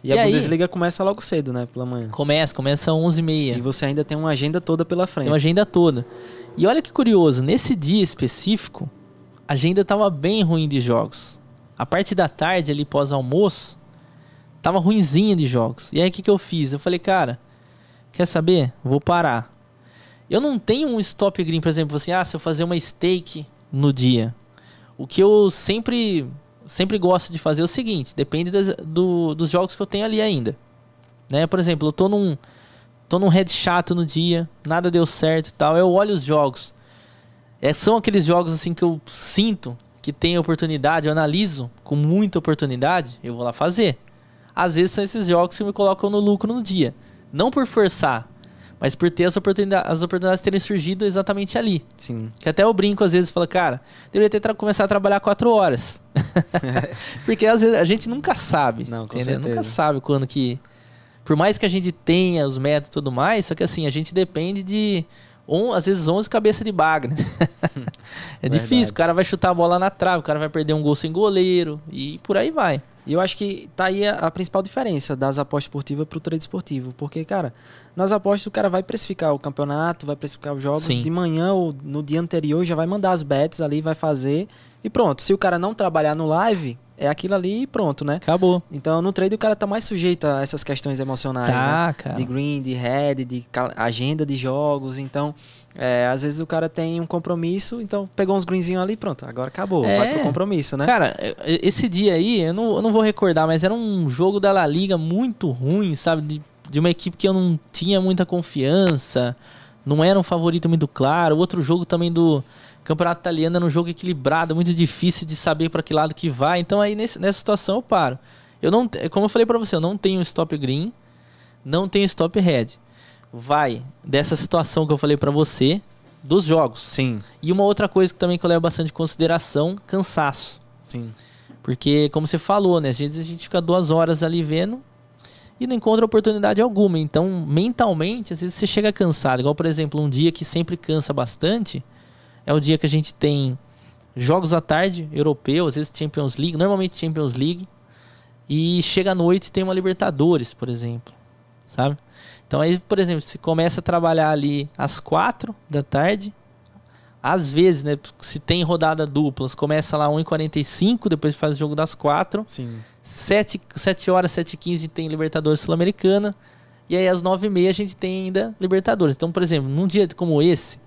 S1: E, e a aí, Bundesliga começa logo cedo, né? Pela manhã. Começa, começa às 11h30. E você ainda tem uma agenda toda pela frente. Tem uma
S2: agenda toda. E olha que curioso, nesse dia específico, a agenda tava bem ruim de jogos. A parte da tarde, ali pós-almoço, tava ruinzinha de jogos. E aí o que, que eu fiz? Eu falei, cara, quer saber? Vou parar. Eu não tenho um stop green, por exemplo, assim, ah, se eu fazer uma stake no dia. O que eu sempre sempre gosto de fazer o seguinte, depende das, do, dos jogos que eu tenho ali ainda. Né? Por exemplo, eu tô num tô num head chato no dia, nada deu certo e tal, eu olho os jogos. É, são aqueles jogos assim que eu sinto que tem oportunidade, eu analiso com muita oportunidade, eu vou lá fazer. Às vezes são esses jogos que me colocam no lucro no dia. Não por forçar, mas por ter as oportunidades, as oportunidades terem surgido exatamente ali. Sim. Que até eu brinco às vezes e falo, cara, deveria ter começado a trabalhar quatro horas. <laughs> <laughs> Porque às vezes a gente nunca sabe. Não, com entendeu? Certeza. Nunca sabe quando que. Por mais que a gente tenha os métodos e tudo mais, só que assim, a gente depende de. Um, às vezes 11 cabeça de bagre. <laughs> é Verdade. difícil, o cara vai chutar a bola na trave, o cara vai perder um gol sem goleiro e por aí vai.
S1: E eu acho que tá aí a, a principal diferença das apostas esportivas pro trade esportivo. Porque, cara, nas apostas o cara vai precificar o campeonato, vai precificar os jogos. Sim. De manhã ou no dia anterior já vai mandar as bets ali, vai fazer. E pronto. Se o cara não trabalhar no live, é aquilo ali e pronto, né? Acabou. Então no trade o cara tá mais sujeito a essas questões emocionais. Tá, né? cara. De green, de red de agenda de jogos. Então é, às vezes o cara tem um compromisso, então pegou uns greenzinhos ali, pronto, agora acabou, é. vai pro compromisso, né? Cara, esse dia aí, eu não,
S2: eu não vou recordar, mas era um jogo da La Liga muito ruim, sabe? De, de uma equipe que eu não tinha muita confiança, não era um favorito muito claro. Outro jogo também do Campeonato Italiano era um jogo equilibrado, muito difícil de saber para que lado que vai. Então aí nesse, nessa situação eu paro. Eu não, como eu falei para você, eu não tenho stop green, não tenho stop red vai dessa situação que eu falei para você dos jogos. Sim. E uma outra coisa que também que eu levo bastante em consideração, cansaço. Sim. Porque, como você falou, né? Às vezes a gente fica duas horas ali vendo e não encontra oportunidade alguma. Então, mentalmente, às vezes você chega cansado. Igual, por exemplo, um dia que sempre cansa bastante é o dia que a gente tem jogos à tarde, europeu, às vezes Champions League, normalmente Champions League. E chega à noite e tem uma Libertadores, por exemplo. Sabe? Então aí, por exemplo, se começa a trabalhar ali às quatro da tarde, às vezes, né, se tem rodada duplas, começa lá 1h45, depois faz o jogo das quatro. Sim. 7, 7 horas, 7h15 tem Libertadores Sul-Americana. E aí às 9h30 a gente tem ainda Libertadores. Então, por exemplo, num dia como esse,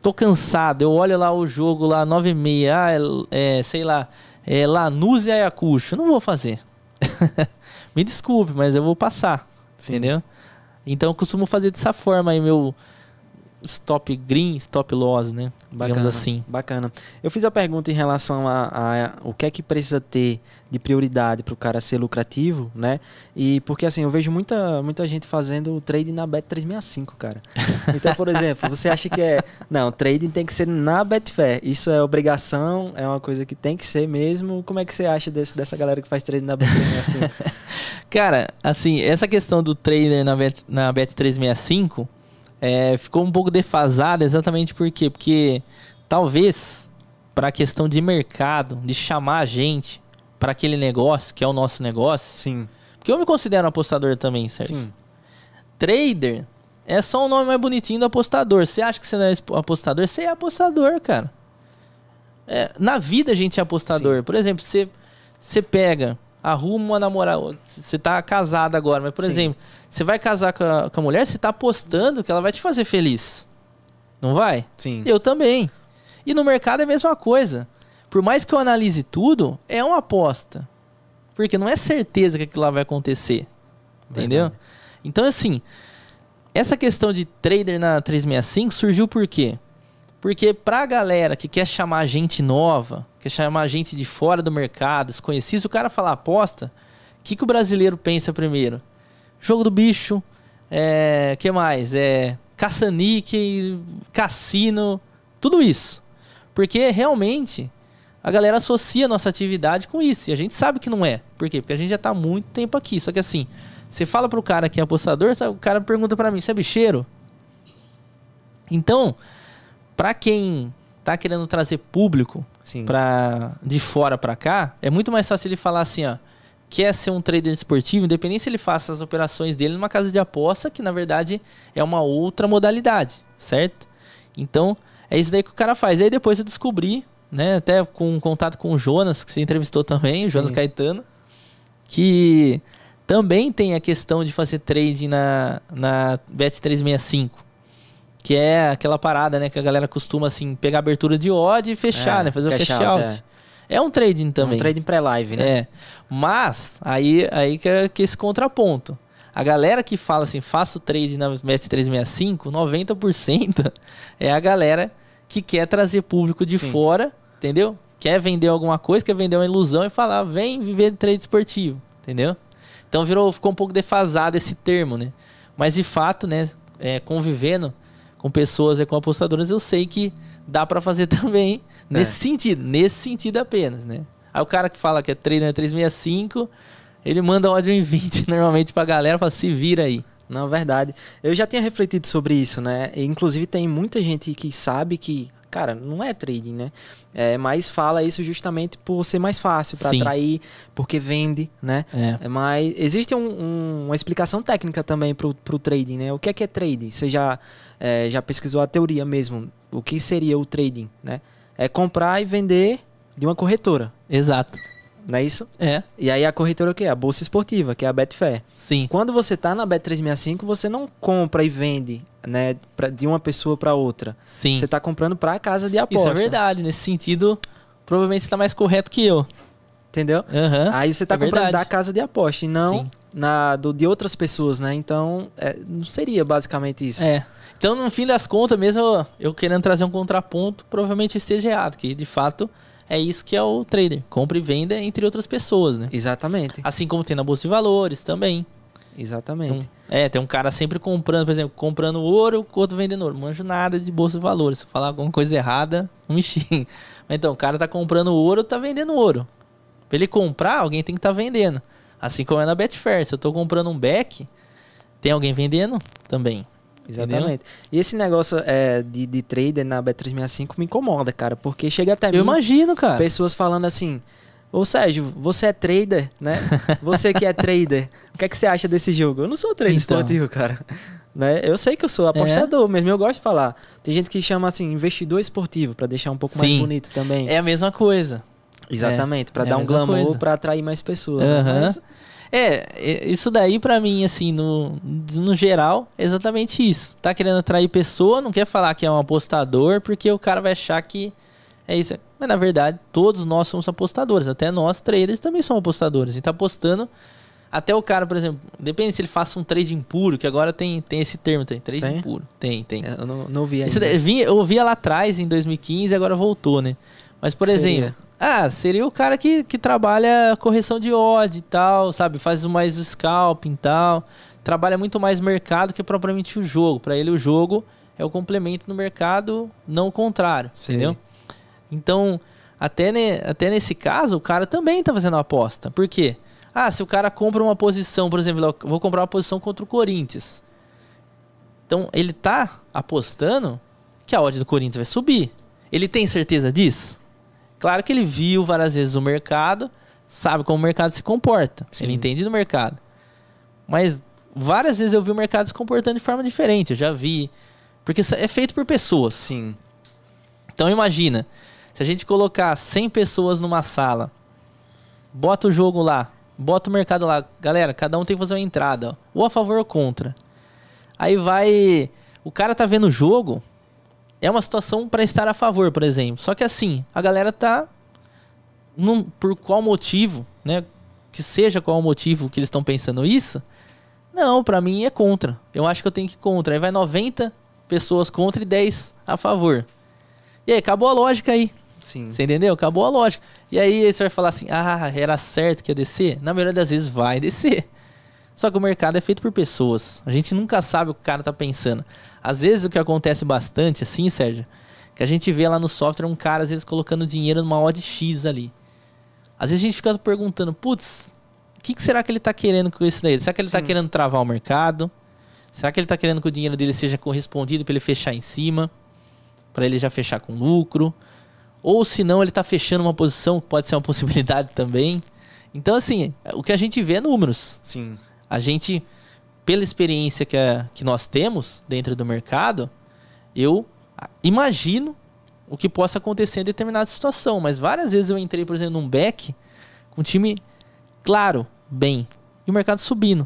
S2: tô cansado, eu olho lá o jogo lá 9h30, ah, é, é, sei lá, é Lanús e Ayacucho. Não vou fazer. <laughs> Me desculpe, mas eu vou passar. Sim. Entendeu?
S1: Então eu costumo fazer dessa forma aí meu stop green, stop loss, né? Bacana, Digamos assim. Bacana. Eu fiz a pergunta em relação a, a, a o que é que precisa ter de prioridade para o cara ser lucrativo, né? E porque assim, eu vejo muita, muita gente fazendo o trade na Bet365, cara. <laughs> Então, por exemplo, você acha que é. Não, trading tem que ser na Betfair. Isso é obrigação, é uma coisa que tem que ser mesmo. Como é que você acha desse, dessa galera que faz trade na Bet365?
S2: <laughs> cara, assim, essa questão do trader na Bet, na Bet365 é, ficou um pouco defasada exatamente por quê? Porque talvez para a questão de mercado, de chamar a gente para aquele negócio, que é o nosso negócio. Sim. Porque eu me considero apostador também, certo? Sim. Trader é só o um nome mais bonitinho do apostador. Você acha que você não é apostador? Você é apostador, cara. É, na vida a gente é apostador. Sim. Por exemplo, você, você pega, arruma uma namorada. Você tá casado agora, mas por Sim. exemplo, você vai casar com a, com a mulher, você tá apostando que ela vai te fazer feliz. Não vai? Sim. Eu também. E no mercado é a mesma coisa. Por mais que eu analise tudo, é uma aposta. Porque não é certeza que aquilo lá vai acontecer. Entendeu? Verdade. Então, assim, essa questão de trader na 365 surgiu por quê? Porque pra galera que quer chamar gente nova, quer chamar gente de fora do mercado, desconhecido, se o cara falar aposta, o que, que o brasileiro pensa primeiro? Jogo do Bicho, é, que mais? É, Caçanique, Cassino, tudo isso. Porque realmente a galera associa a nossa atividade com isso. E a gente sabe que não é. Por quê? Porque a gente já está há muito tempo aqui. Só que assim, você fala pro cara que é apostador, o cara pergunta para mim, você é bicheiro? Então, para quem tá querendo trazer público Sim. Pra, de fora para cá, é muito mais fácil ele falar assim, ó quer ser um trader esportivo, independente se ele faça as operações dele numa casa de aposta, que na verdade é uma outra modalidade, certo? Então, é isso daí que o cara faz. Aí depois eu descobri, né, até com contato com o Jonas, que você entrevistou também, Sim. o Jonas Caetano, que também tem a questão de fazer trade na, na Bet365. Que é aquela parada, né, que a galera costuma assim, pegar abertura de odd e fechar, é, né, fazer o cash out. out. É. É um trading também. É um trading pré-live, né? É. Mas, aí, aí que, é, que é esse contraponto. A galera que fala assim, faço trade na Mestre 365, 90% é a galera que quer trazer público de Sim. fora, entendeu? Quer vender alguma coisa, quer vender uma ilusão e falar, vem viver trade esportivo, entendeu? Então virou, ficou um pouco defasado esse termo, né? Mas de fato, né, é, convivendo com pessoas e com apostadoras, eu sei que dá para fazer <laughs> também é. nesse sentido, nesse sentido apenas, né? Aí o cara que fala que é trader é
S1: 365, ele manda ódio em 20 <laughs> normalmente pra galera, fala se vira aí. Na verdade, eu já tinha refletido sobre isso, né? E, inclusive tem muita gente que sabe que, cara, não é trading, né? É, mas fala isso justamente por ser mais fácil para atrair, porque vende, né? É. é. Mas existe um, um, uma explicação técnica também pro, pro trading, né? O que é que é trading? Você já é, já pesquisou a teoria mesmo, o que seria o trading, né? É comprar e vender de uma corretora. Exato. Não é isso? É. E aí a corretora é o quê? A bolsa esportiva, que é a Betfair. Sim. Quando você está na Bet365, você não compra e vende, né, pra, de uma pessoa para outra. Sim. Você está comprando para a casa de aposta. Isso é verdade, nesse sentido, provavelmente você tá mais correto que eu. Entendeu? Uhum. Aí você está é comprando verdade. da casa de aposta e não Sim na, do, de outras pessoas, né? Então, é, não seria basicamente isso. É. Então, no fim das contas, mesmo eu querendo trazer um contraponto,
S2: provavelmente esteja errado, que de fato é isso que é o trader. Compra e venda entre outras pessoas, né? Exatamente. Assim como tem na Bolsa de Valores também. Exatamente. Então, é, tem um cara sempre comprando, por exemplo, comprando ouro, outro vendendo ouro. Manjo nada de Bolsa de Valores. Se falar alguma coisa errada, não me <laughs> xingue. Mas então, o cara tá comprando ouro, tá vendendo ouro. Pra ele comprar, alguém tem que estar tá vendendo. Assim como é na Betfair. Se eu estou comprando um back, tem alguém vendendo
S1: também. Exatamente. E esse negócio é, de, de trader na Bet365 me incomoda, cara, porque chega até eu mim. Eu imagino, cara. Pessoas falando assim. Ô Sérgio, você é trader, né? <laughs> Você que é trader, o que é que você acha desse jogo? Eu não sou trader então. esportivo, cara. Né? Eu sei que eu sou é. apostador é. mesmo, eu gosto de falar. Tem gente que chama assim investidor esportivo para deixar um pouco Sim. mais bonito também. É a mesma coisa.
S2: Exatamente, é. para é dar um glamour, para
S1: atrair mais pessoas. Uhum. Né? Mas...
S2: É, é, isso daí para mim, assim, no, no geral, é exatamente isso. Tá querendo atrair pessoa, não quer falar que é um apostador, porque o cara vai achar que é isso. Mas na verdade, todos nós somos apostadores, até nós traders também somos apostadores. A gente tá apostando até o cara, por exemplo, depende se ele faça um trade impuro, que agora tem, tem esse termo, tem trade tem? impuro. Tem, tem. É, eu não, não vi ainda. Isso, eu ouvia lá atrás, em 2015, agora voltou, né? Mas, por Seria. exemplo, ah, seria o cara que, que trabalha correção de odd e tal, sabe? Faz mais o scalping e tal. Trabalha muito mais mercado que propriamente o jogo. Para ele, o jogo é o complemento no mercado, não o contrário, Sim. entendeu? Então, até, ne, até nesse caso, o cara também tá fazendo aposta. Por quê? Ah, se o cara compra uma posição, por exemplo, vou comprar uma posição contra o Corinthians. Então, ele tá apostando que a odd do Corinthians vai subir. Ele tem certeza disso? Claro que ele viu várias vezes o mercado, sabe como o mercado se comporta. Sim. Ele entende do mercado. Mas várias vezes eu vi o mercado se comportando de forma diferente. Eu já vi. Porque é feito por pessoas. Sim. Então imagina, se a gente colocar 100 pessoas numa sala, bota o jogo lá, bota o mercado lá. Galera, cada um tem que fazer uma entrada, ou a favor ou contra. Aí vai. O cara tá vendo o jogo, é uma situação para estar a favor, por exemplo. Só que assim, a galera tá num, por qual motivo, né? Que seja qual o motivo que eles estão pensando isso, não, para mim é contra. Eu acho que eu tenho que ir contra. Aí vai 90 pessoas contra e 10 a favor. E aí, acabou a lógica aí. Sim. Você entendeu? Acabou a lógica. E aí você vai falar assim: ah, era certo que ia descer? Na maioria das vezes vai descer. Só que o mercado é feito por pessoas. A gente nunca sabe o que o cara tá pensando. Às vezes o que acontece bastante, assim, Sérgio, que a gente vê lá no software um cara, às vezes, colocando dinheiro numa odd X ali. Às vezes a gente fica perguntando, putz, o que, que, será que ele está querendo com isso daí? Será que ele está querendo travar o mercado? Será que ele está querendo que o dinheiro dele seja correspondido para ele fechar em cima? Para ele já fechar com lucro? Ou se não, ele está fechando uma posição que pode ser uma <laughs> possibilidade também? Então, assim, o que a gente vê é números. Sim. A gente pela experiência que, é que nós temos dentro do mercado, eu imagino o que possa acontecer em determinada situação. Mas várias vezes eu entrei, por exemplo, num back com um time, claro, bem, e o mercado subindo.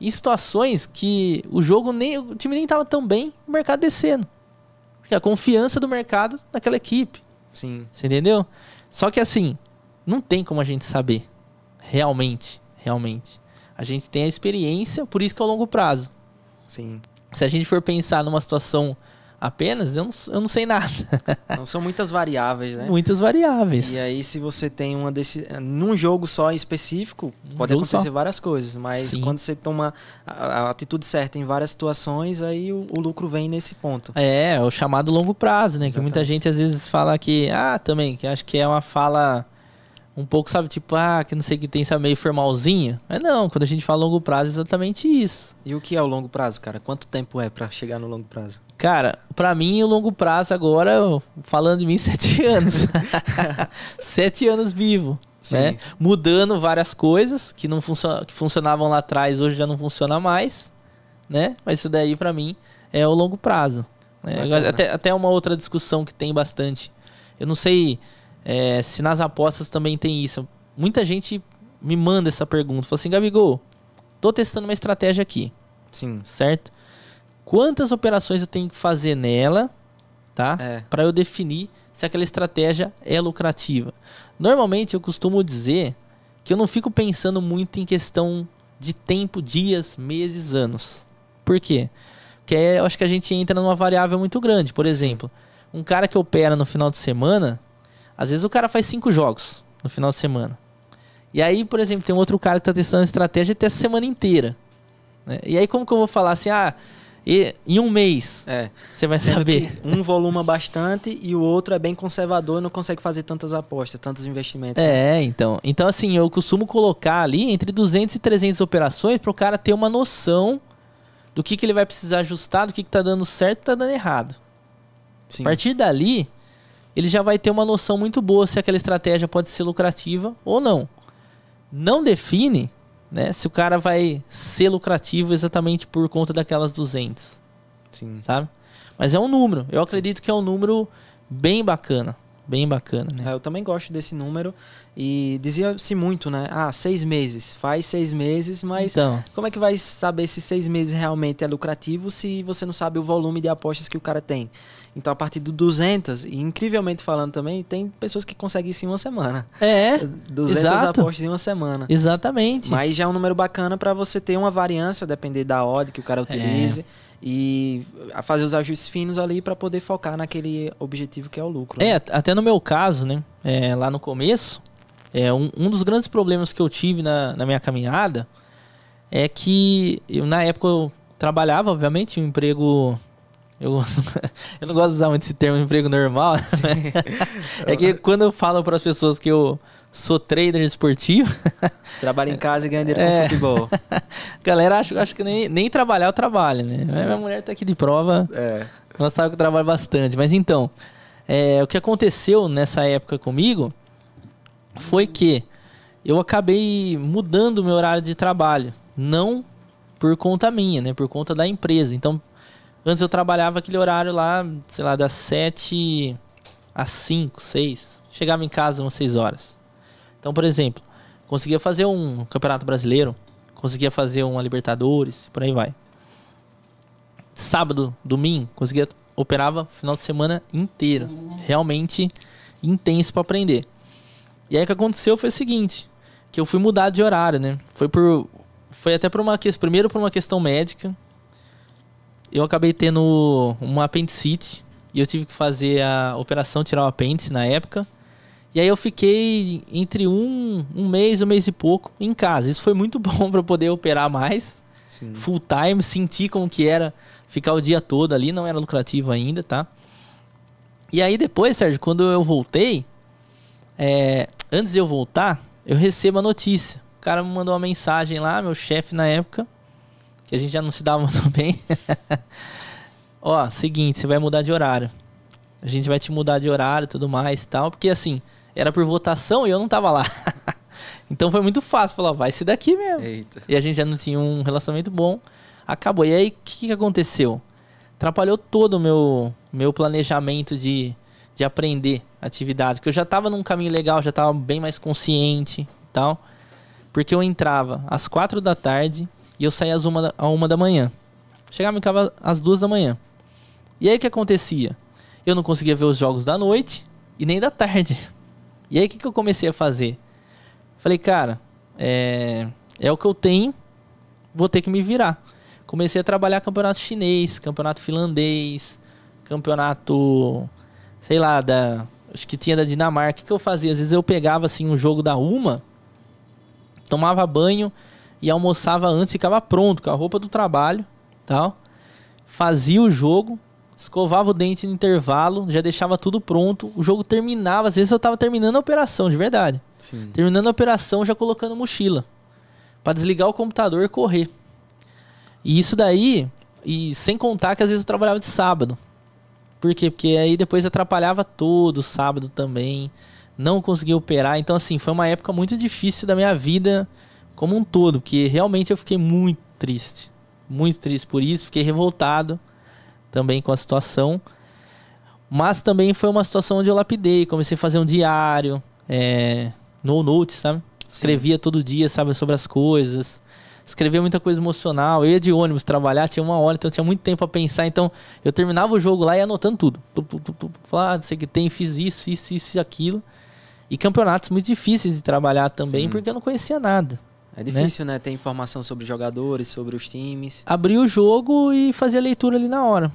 S2: Em situações que o jogo nem. O time nem estava tão bem, o mercado descendo. Porque a confiança do mercado naquela equipe. Sim. Você entendeu? Só que assim, não tem como a gente saber. Realmente, realmente. A gente tem a experiência, por isso que é o longo prazo. Sim. Se a gente for pensar numa situação apenas, eu não, eu não sei nada. Não são muitas
S1: variáveis, né? Muitas variáveis. E aí, se você tem uma desse. Num jogo só em específico, um pode acontecer só. várias coisas. Mas Sim. quando você toma a, a, atitude certa em várias situações, aí o, o, lucro vem nesse ponto.
S2: É, é o chamado longo prazo, né? Exatamente. Que muita gente às vezes fala que. Ah, também, que acho que é uma fala um pouco, sabe, tipo, ah, que não sei o que tem, sabe, meio formalzinho. Mas não, quando a gente fala longo prazo, é exatamente isso. E o que é o longo prazo, cara? Quanto
S1: tempo é para chegar no longo prazo?
S2: Cara, para mim, o longo prazo agora, falando de mim, <laughs> sete anos. <laughs> sete anos vivo. Né? Mudando várias coisas que não funcion... que funcionavam lá atrás, hoje já não funciona mais, né? Mas isso daí, para mim, é o longo prazo. Né? Até, até uma outra discussão que tem bastante. Eu não sei é, se nas apostas também tem isso. Muita gente me manda essa pergunta. Fala assim, Gabigol, tô testando uma estratégia aqui. Sim. Certo? Quantas operações eu tenho que fazer nela, tá? É. Para eu definir se aquela estratégia é lucrativa. Normalmente eu costumo dizer que eu não fico pensando muito em questão de tempo, dias, meses, anos. Por quê? Porque eu acho que a gente entra numa variável muito grande. Por exemplo, um cara que opera no final de semana, às vezes o cara faz cinco jogos no final de semana. E aí, por exemplo, tem um outro cara que está testando estratégia e a semana inteira. Né? E aí, como que eu vou falar assim, ah, e, em um
S1: mês é. você vai saber? Um voluma bastante e o outro é bem conservador, não consegue fazer tantas apostas, tantos investimentos.
S2: Né? É, então. Então, assim, eu costumo colocar ali entre 200 e 300 operações para o cara ter uma noção do que, que ele vai precisar ajustar, do que, que tá dando certo e tá dando errado. Sim. A partir dali, ele já vai ter uma noção muito boa se aquela estratégia pode ser lucrativa ou não. Não define né, se o cara vai ser lucrativo exatamente por conta daquelas
S1: 200. Sim. Sabe? Mas é um número. Eu acredito que é um número bem bacana. Bem bacana, né? É, eu também gosto desse número. E dizia-se muito, né? Ah, seis meses. Faz seis meses, mas então. como é que vai saber se seis meses realmente é lucrativo se você não sabe o volume de apostas que o cara tem? Então, a partir de 200, e incrivelmente falando também, tem pessoas que conseguem isso em uma semana. É. 200 exato. apostas em uma semana. Exatamente. Mas já é um número bacana para você ter uma variância, depender da odd que o cara utilize. É. E fazer os ajustes finos ali para poder focar naquele objetivo que é o lucro. É,
S2: né? até no meu caso, né? É, lá no começo, é, um, um dos grandes problemas que eu tive na, na minha caminhada é que eu, na época eu trabalhava, obviamente, um emprego eu, <laughs> eu não gosto de usar muito esse termo emprego normal. Assim, é que quando eu falo para as pessoas que eu sou trader esportivo. <laughs> Trabalho em casa e ganho dinheiro é. com futebol. <laughs> Galera, acho, acho que nem, nem trabalhar eu trabalho, né? Sim. Minha mulher tá aqui de prova. É. Ela sabe que eu trabalho bastante. Mas então, é, o que aconteceu nessa época comigo foi que eu acabei mudando o meu horário de trabalho. Não por conta minha, né? Por conta da empresa. Então, Antes eu trabalhava aquele horário lá, sei lá, das 7 às 5, 6. Chegava em casa umas 6 horas. Então, por exemplo, conseguia fazer um Campeonato Brasileiro, conseguia fazer uma Libertadores, por aí vai. Sábado, domingo, conseguia operava final de semana inteiro. Realmente intenso para aprender. E aí o que aconteceu foi o seguinte, que eu fui mudar de horário, né? Foi por foi até por uma questão, primeiro por uma questão médica, eu acabei tendo uma apendicite e eu tive que fazer a operação tirar o apêndice na época. E aí eu fiquei entre um, um mês, um mês e pouco em casa. Isso foi muito <laughs> bom para poder operar mais, Sim. full time, senti como que era ficar o dia todo ali, não era lucrativo ainda, tá? E aí depois, Sérgio, quando eu voltei, é, antes de eu voltar, eu recebo a notícia. O cara me mandou uma mensagem lá, meu chefe na época, que a gente já não se dava <laughs> muito bem. Ó, seguinte, você vai mudar de horário. A gente vai te mudar de horário e tudo mais e tal. Porque assim, era por votação e eu não tava lá. <laughs> então foi muito fácil falar, vai esse daqui mesmo. Eita. E a gente já não tinha um relacionamento bom. Acabou. E aí, o que, que aconteceu? Atrapalhou todo o meu, meu planejamento de, de aprender atividade. Porque eu já tava num caminho legal, já tava bem mais consciente e tal. Porque eu entrava às quatro da tarde e eu saía às uma, da, uma da manhã. Chegava em casa às duas da manhã. E aí o que acontecia? Eu não conseguia ver os jogos da noite e nem da tarde. <laughs> E aí o que, que eu comecei a fazer? Falei, cara, é, é o que eu tenho, vou ter que me virar. Comecei a trabalhar campeonato chinês, campeonato finlandês, campeonato, sei lá, da. Acho que tinha da Dinamarca. O que, que eu fazia? Às vezes eu pegava assim um jogo da uma, tomava banho e almoçava antes, ficava pronto com a roupa do trabalho, tal. Fazia o jogo, escovava o dente no intervalo, já deixava tudo pronto. O jogo terminava, às vezes eu tava terminando a operação, de verdade. Sim. Terminando a operação, já colocando mochila para desligar o computador e correr. E isso daí, e sem contar que às vezes eu trabalhava de sábado. Por quê? Porque aí depois atrapalhava todo sábado também. Não conseguia operar. Então, assim, foi uma época muito difícil da minha vida como um todo, porque realmente eu fiquei muito triste, muito triste por isso, fiquei revoltado também com a situação. Mas também foi uma situação onde eu lapidei, comecei a fazer um diário, é, no note, sabe? Escrevia Sim. todo dia, sabe, sobre as coisas. Escrevia muita coisa emocional. Eu ia de ônibus trabalhar, tinha uma hora, então tinha muito tempo a pensar. Então eu terminava o jogo lá e anotando tudo. Falar, ah, não sei o que tem, fiz isso, isso, isso aquilo. E campeonatos muito difíceis de trabalhar também, Sim. porque eu não conhecia nada.
S1: É difícil, né? né? Ter informação sobre jogadores, sobre os times.
S2: Abrir o jogo e fazer a leitura ali na hora.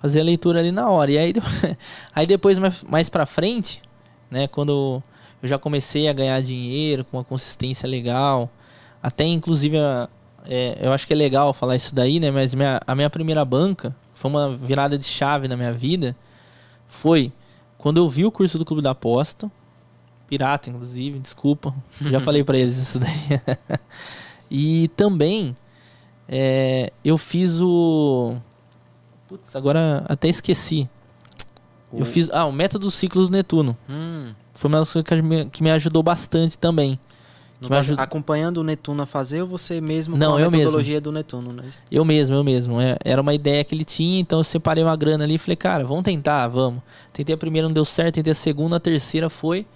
S2: Fazer a leitura ali na hora. E aí, <laughs> aí depois, mais, pra frente, né? Quando eu já comecei a ganhar dinheiro com uma consistência legal. Até, inclusive, é, eu acho que é legal falar isso daí, né? Mas minha, a minha primeira banca, foi uma virada de chave na minha vida, foi quando eu vi o curso do Clube da Aposta, pirata, inclusive, desculpa. Já falei para eles isso daí. <laughs> e também é, eu fiz o. Putz, agora até esqueci. Eu fiz. Ah, o método ciclos Netuno. Hum. Foi uma coisa que me ajudou bastante também.
S1: Acompanhando o Netuno a fazer ou você mesmo Não, com a eu metodologia mesmo. do Netuno, né?
S2: Eu mesmo, eu mesmo. É, era uma ideia que ele tinha, então eu separei uma grana ali e falei, cara, vamos tentar, vamos. Tentei a primeira, não deu certo, tentei a segunda, a terceira foi.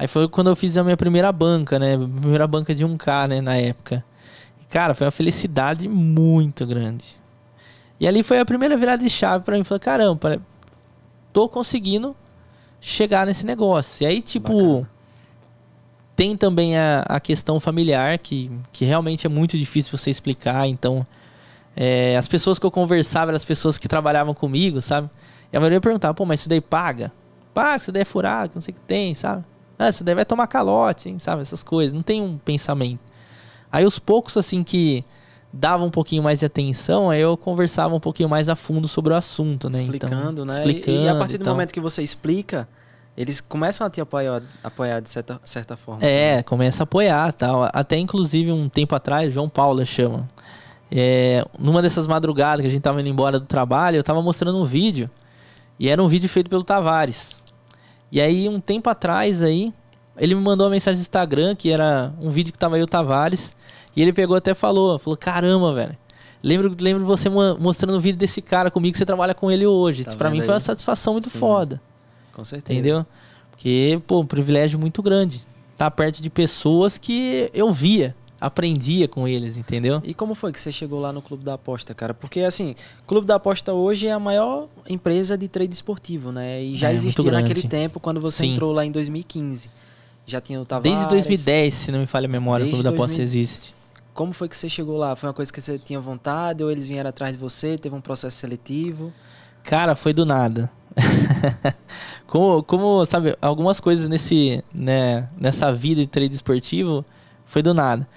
S2: Aí foi quando eu fiz a minha primeira banca, né? Primeira banca de 1K, né? Na época. E, cara, foi uma felicidade muito grande. E ali foi a primeira virada de chave para mim. Falei, caramba, tô conseguindo chegar nesse negócio. E aí, tipo, Bacana. tem também a, a questão familiar, que, que realmente é muito difícil você explicar. Então, é, as pessoas que eu conversava eram as pessoas que trabalhavam comigo, sabe? E a maioria perguntava, pô, mas isso daí paga? Paga, isso daí é furado, não sei o que tem, sabe? Ah, deve tomar calote, hein? sabe? Essas coisas. Não tem um pensamento. Aí os poucos, assim, que dava um pouquinho mais de atenção, aí eu conversava um pouquinho mais a fundo sobre o assunto, né? Então. Explicando, então, né? Explicando e, e, a partir do momento
S1: que você explica, eles começam a te apoiar, apoiar de certa, certa forma. É,
S2: né? começa a apoiar tal. Até inclusive um tempo atrás, João Paula chama. É, numa dessas madrugadas que a gente tava indo embora do trabalho, eu tava mostrando um vídeo. E era um vídeo feito pelo Tavares. E aí, um tempo atrás aí, ele me mandou uma mensagem no Instagram, que era um vídeo que tava o Tavares, e ele pegou até falou, falou, caramba, velho, lembro, lembro você mostrando o vídeo desse cara comigo, que você trabalha com ele hoje. Tá para mim aí? foi uma satisfação muito Sim. foda. Com certeza. Entendeu? Porque, pô, um privilégio muito grande. Tá perto de pessoas que eu via
S1: aprendia com eles, entendeu? E como foi que você chegou lá no Clube da Aposta, cara? Porque, assim, Clube da Aposta hoje é a maior empresa de trade esportivo, né? E já é, existia naquele tempo, quando você Sim. entrou lá em 2015. Já tinha o Tavares... Desde 2010, se
S2: não me falha a memória, o Clube da Aposta existe.
S1: Como foi que você chegou lá? Foi uma coisa que você tinha vontade ou eles vieram atrás de você? Teve um processo seletivo?
S2: Cara, foi do nada. <laughs> como, como, sabe, algumas coisas nesse, né, nessa vida de trade esportivo foi do nada.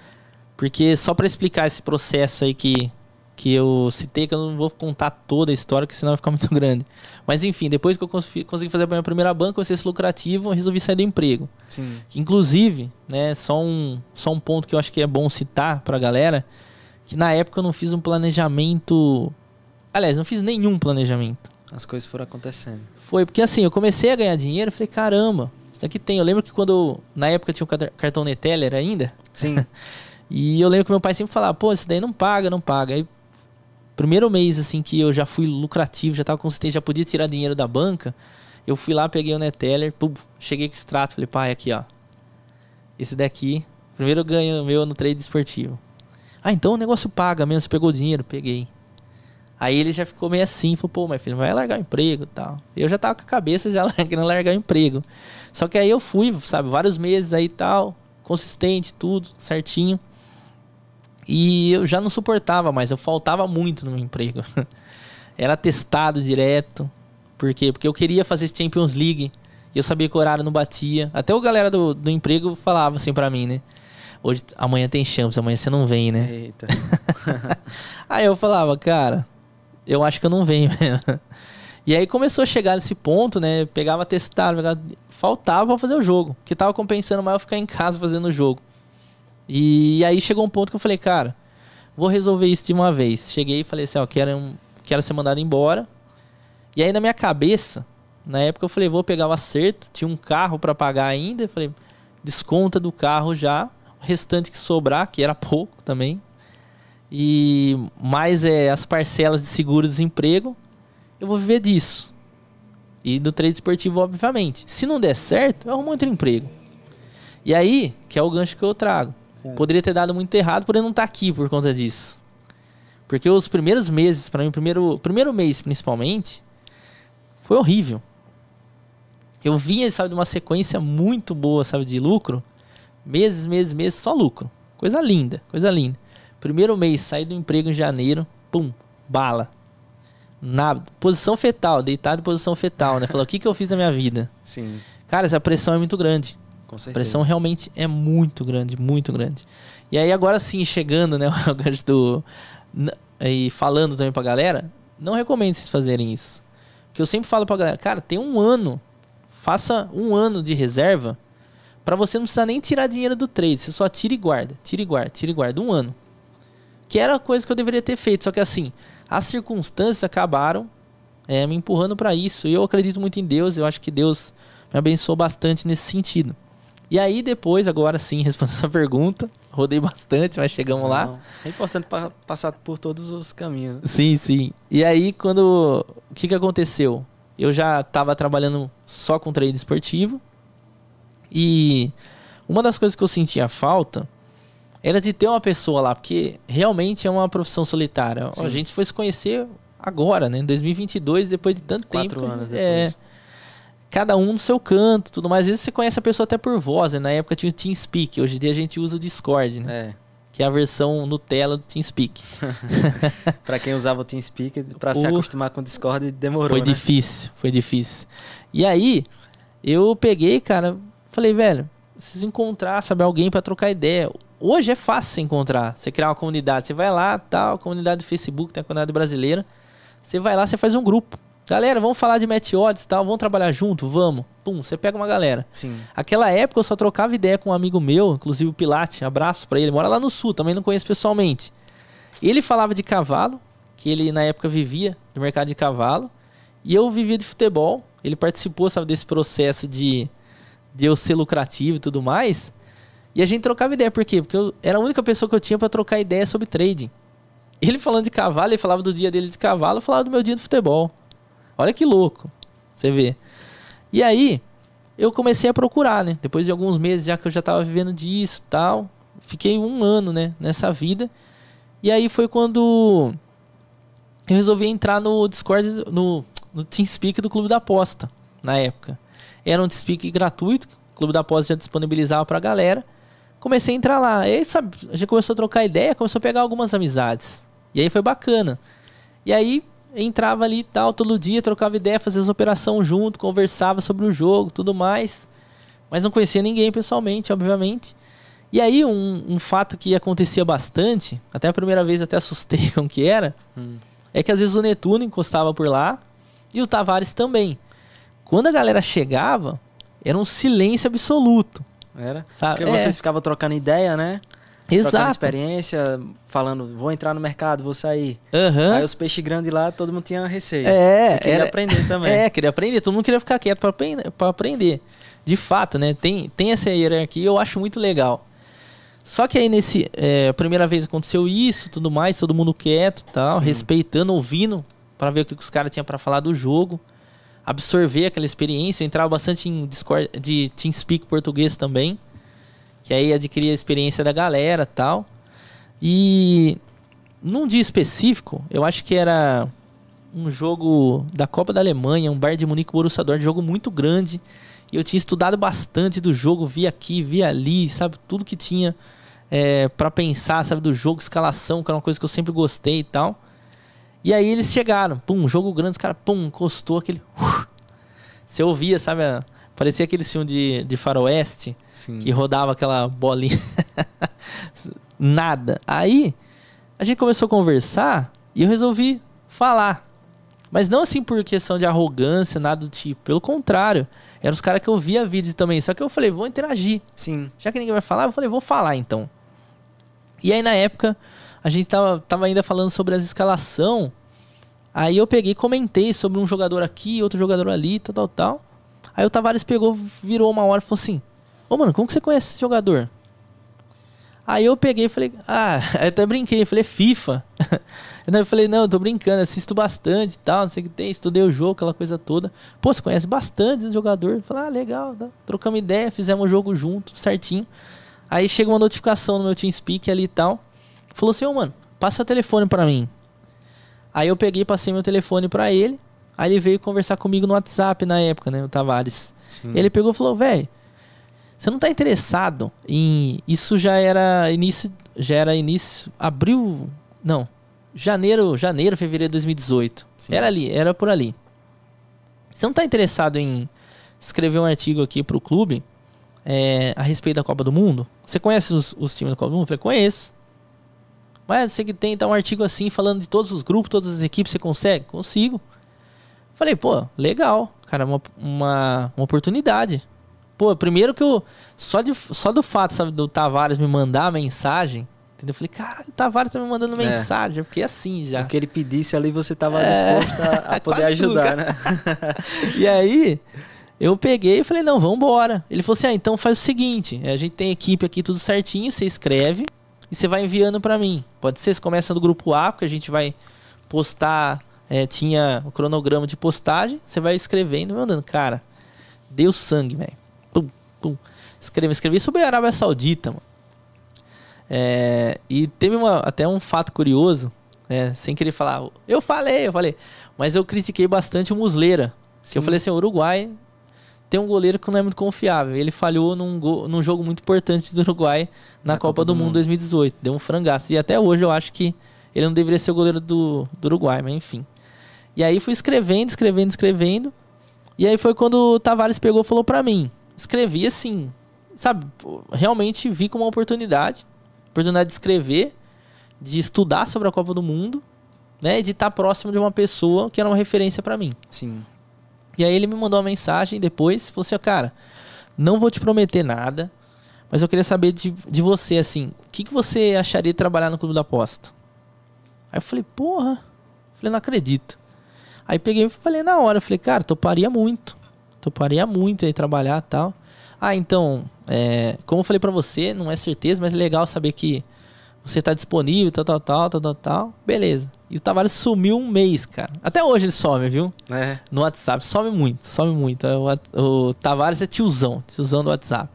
S2: Porque só para explicar esse processo aí que, que eu citei, que eu não vou contar toda a história, porque senão vai ficar muito <laughs> grande. Mas enfim, depois que eu consegui fazer a minha primeira banca, eu ser lucrativo, eu resolvi sair do emprego. Sim. Inclusive, né, só um, só um ponto que eu acho que é bom citar pra galera, que na época eu não fiz um planejamento. Aliás, não fiz nenhum planejamento.
S1: As coisas foram acontecendo.
S2: Foi, porque assim, eu comecei a ganhar dinheiro, falei, caramba, isso aqui tem. Eu lembro que quando, na época tinha o cartão Neteller ainda. Sim. <laughs> E eu lembro que meu pai sempre falava, pô, isso daí não paga, não paga. Aí, primeiro mês, assim, que eu já fui lucrativo, já tava consistente, já podia tirar dinheiro da banca, eu fui lá, peguei o Neteller, pum, cheguei com o extrato, falei, pai, aqui, ó. Esse daqui, primeiro ganho meu no trade esportivo. Ah, então o negócio paga mesmo, você pegou o dinheiro? Peguei. Aí ele já ficou meio assim, falou, pô, meu filho, vai largar o emprego tal. Eu já tava com a cabeça já <laughs> querendo largar o emprego. Só que aí eu fui, sabe, vários meses aí tal, consistente, tudo, certinho. E eu já não suportava mais, eu faltava muito no meu emprego. <laughs> Era testado direto. Por quê? Porque eu queria fazer Champions League. E eu sabia que o horário não batia. Até o galera do, do emprego falava assim para mim, né? Hoje, amanhã tem Champions, amanhã você não vem, né? Eita. <laughs> aí eu falava, cara, eu acho que eu não venho mesmo. E aí começou a chegar nesse ponto, né? Pegava testado, pegava... faltava pra fazer o jogo. Que tava compensando mais é eu ficar em casa fazendo o jogo. E aí chegou um ponto que eu falei, cara, vou resolver isso de uma vez. Cheguei e falei assim, ó, quero, um, quero ser mandado embora. E aí na minha cabeça, na época eu falei, vou pegar o um acerto, tinha um carro para pagar ainda, eu falei, desconta do carro já, o restante que sobrar, que era pouco também, e mais é as parcelas de seguro-desemprego, eu vou viver disso. E do trade esportivo, obviamente. Se não der certo, eu arrumo outro emprego. E aí, que é o gancho que eu trago. É. Poderia ter dado muito errado por eu não estar tá aqui por conta disso. Porque os primeiros meses, para mim, primeiro, primeiro mês principalmente, foi horrível. Eu vinha, sabe, de uma sequência muito boa, sabe, de lucro. Meses, meses, meses, só lucro. Coisa linda, coisa linda. Primeiro mês, saí do emprego em janeiro, pum, bala. Na posição fetal, deitado em posição fetal, né? Falou, o que, que eu fiz na minha vida? Sim. Cara, essa pressão é muito grande. A pressão realmente é muito grande, muito grande. E aí agora sim, chegando, né, <laughs> o do... E falando também pra galera, não recomendo vocês fazerem isso. Que eu sempre falo pra galera, cara, tem um ano, faça um ano de reserva para você não precisar nem tirar dinheiro do trade, você só tira e guarda, tira e guarda, tira e guarda, um ano. Que era a coisa que eu deveria ter feito, só que assim, as circunstâncias acabaram é, me empurrando para isso. E eu acredito muito em Deus, eu acho que Deus me abençoou bastante nesse sentido. E aí depois, agora sim, <laughs> respondendo essa pergunta, rodei bastante, mas chegamos não, lá.
S1: É importante pa passar por todos os caminhos. Sim,
S2: sim. E aí quando o que que aconteceu? Eu já estava trabalhando só com trade esportivo e uma das coisas que eu sentia falta era de ter uma pessoa lá, porque realmente é uma profissão solitária. Sim. A gente foi se conhecer agora, né? Em 2022, depois de tanto Quatro tempo. Quatro anos é. depois. É, cada um no seu canto tudo mais. Às vezes você conhece a pessoa até por voz, né? Na época tinha o TeamSpeak, hoje em dia a gente usa o Discord, né?
S1: É. Que é a versão Nutella do TeamSpeak. <laughs> para quem usava o TeamSpeak, para o... se acostumar com o Discord, demorou. Foi né?
S2: difícil, foi difícil. E aí, eu peguei, cara, falei, velho, preciso encontrar, saber alguém para trocar ideia. Hoje é fácil encontrar, você criar uma comunidade. Você vai lá, tal, comunidade do Facebook, tem a comunidade brasileira. Você vai lá, você faz um grupo. Galera, vamos falar de match odds e tal, vamos trabalhar junto, vamos. Pum, você pega uma galera. Sim. Aquela época eu só trocava ideia com um amigo meu, inclusive o Pilate, abraço para ele, mora lá no sul, também não conheço pessoalmente. Ele falava de cavalo, que ele na época vivia do mercado de cavalo, e eu vivia de futebol. Ele participou, sabe, desse processo de, de eu ser lucrativo e tudo mais. E a gente trocava ideia, por quê? Porque eu era a única pessoa que eu tinha para trocar ideia sobre trading. Ele falando de cavalo, ele falava do dia dele de cavalo, eu falava do meu dia de futebol. Olha que louco. Você vê. E aí, eu comecei a procurar, né? Depois de alguns meses já que eu já estava vivendo disso tal. Fiquei um ano, né? Nessa vida. E aí foi quando eu resolvi entrar no Discord, no, no TeamSpeak do Clube da Aposta, na época. Era um TeamSpeak gratuito, que o Clube da Aposta já disponibilizava pra galera. Comecei a entrar lá. E aí, sabe, a gente começou a trocar ideia, começou a pegar algumas amizades. E aí foi bacana. E aí entrava ali tal, todo dia, trocava ideia, fazia as operações junto, conversava sobre o jogo tudo mais. Mas não conhecia ninguém pessoalmente, obviamente. E aí, um, um fato que acontecia bastante, até a primeira vez até assustei <laughs> com o que era, hum. é que às vezes o Netuno encostava por lá e o Tavares também. Quando a galera chegava, era um silêncio absoluto. Era? Sabe? Porque é. vocês
S1: ficavam trocando ideia, né? Exato. experiência, falando, vou entrar no mercado, vou sair. Uhum. Aí os peixes grandes lá, todo mundo tinha receio. É, queria era... aprender <laughs> também. É,
S2: queria aprender, todo mundo queria ficar quieto para aprender. De fato, né? Tem, tem essa hierarquia, eu acho muito legal. Só que aí nesse é, primeira vez aconteceu isso, tudo mais, todo mundo quieto, tal, Sim. respeitando, ouvindo para ver o que os caras tinham para falar do jogo, absorver aquela experiência, eu entrava bastante em Discord, de TeamSpeak português também que aí adquiria a experiência da galera tal. E num dia específico, eu acho que era um jogo da Copa da Alemanha, um Bayern de Munique Borussia Dortmund, um jogo muito grande. E eu tinha estudado bastante do jogo, vi aqui, vi ali, sabe, tudo que tinha é, para pensar, sabe, do jogo, escalação, que era uma coisa que eu sempre gostei e tal. E aí eles chegaram, pum, jogo grande, os caras, pum, encostou aquele... Uf, uh. você ouvia, sabe, a, Parecia aquele filme de, de faroeste Sim. que rodava aquela bolinha. <laughs> Nada. Aí a gente começou a conversar e eu resolvi falar. Mas não assim por questão de arrogância, nada do tipo. Pelo contrário, eram os caras que eu via vídeo também. Só que eu falei, vou interagir. Sim. Já que ninguém vai falar, eu falei, vou falar então. E aí na época, a gente tava, tava ainda falando sobre as escalação. Aí eu peguei comentei sobre um jogador aqui, outro jogador ali, tal, tal, tal. Aí o Tavares pegou, virou uma hora e falou assim: Ô, mano, como que você conhece esse jogador? Aí eu peguei e falei, ah, <laughs> até brinquei, falei, é FIFA. <laughs> eu falei, não, eu tô brincando, assisto bastante e tal, não sei o que tem, estudei o jogo, aquela coisa toda. Pô, você conhece bastante esse jogador. Eu falei, ah, legal, tá. trocamos ideia, fizemos o jogo junto, certinho. Aí chega uma notificação no meu TeamSpeak ali e tal. Falou assim, ô oh, mano, passa o telefone pra mim. Aí eu peguei, passei meu telefone pra ele. Aí ele veio conversar comigo no WhatsApp na época, né? O Tavares. Sim. Ele pegou e falou, velho, você não tá interessado em. Isso já era início. Já era início. Abril. Não. Janeiro, janeiro, fevereiro de 2018. Sim. Era ali, era por ali. Você não tá interessado em escrever um artigo aqui pro clube é, a respeito da Copa do Mundo? Você conhece os, os times da Copa do Mundo? Eu falei, conheço. Mas você que tem então um artigo assim falando de todos os grupos, todas as equipes, você consegue? Consigo. Falei, pô, legal, cara, uma, uma, uma oportunidade. Pô, primeiro que eu. Só, de, só do fato, sabe, do Tavares me mandar a mensagem, entendeu? Eu falei, cara, o Tavares tá me mandando
S1: é. mensagem,
S2: é. eu fiquei assim já. O que ele pedisse ali, você tava é... disposto a, a <laughs> poder ajudar, né? <laughs> e aí, eu peguei e falei, não, vamos embora. Ele falou assim, ah, então faz o seguinte, a gente tem equipe aqui tudo certinho, você escreve e você vai enviando para mim. Pode ser, você começa no grupo A, porque a gente vai postar é, tinha o cronograma de postagem, você vai escrevendo e mandando. Cara, deu sangue, velho. Pum, pum. Escrevi, escrevi sobre a Arábia Saudita, mano. É, e teve uma, até um fato curioso, é, sem querer falar, eu falei, eu falei, mas eu critiquei bastante o Musleira. se eu falei assim, o Uruguai tem um goleiro que não é muito confiável. Ele falhou num, go, num jogo muito importante do Uruguai na, na Copa, Copa, do, do Mundo 2018. Deu um frangaço. E até hoje eu acho que ele não é deveria ser o goleiro do, do Uruguai, mas enfim. E aí fui escrevendo, escrevendo, escrevendo. E aí foi quando o Tavares pegou e falou para mim. Escrevi assim, sabe? Realmente vi como uma oportunidade. Oportunidade de escrever, de estudar sobre a Copa do Mundo, né? De estar tá próximo de uma pessoa que era uma referência para mim. Sim. E aí ele me mandou uma mensagem depois, falou assim, cara, não vou te prometer nada, mas eu queria saber de, de você, assim, o que, que você acharia de trabalhar no Clube da Aposta? Aí eu falei, porra, eu falei, não acredito. Aí peguei e falei na hora, falei, cara, toparia muito. Toparia muito aí trabalhar tal. Ah, então, é, como eu falei para você, não é certeza, mas é legal saber que você tá disponível, tal, tal, tal, tal, tal, tal. Beleza. E o Tavares sumiu um mês, cara. Até hoje ele some, viu? É. No WhatsApp. Some muito, some muito. O, o Tavares é tiozão, tiozão do WhatsApp.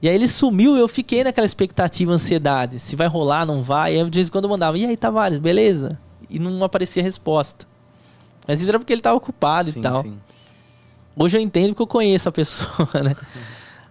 S2: E aí ele sumiu eu fiquei naquela expectativa, ansiedade. Se vai rolar, não vai. E aí de vez em quando eu mandava, e aí, Tavares, beleza? E não aparecia resposta. Mas isso era porque ele tava ocupado sim, e tal. Sim. Hoje eu entendo porque eu conheço a pessoa, <laughs> né?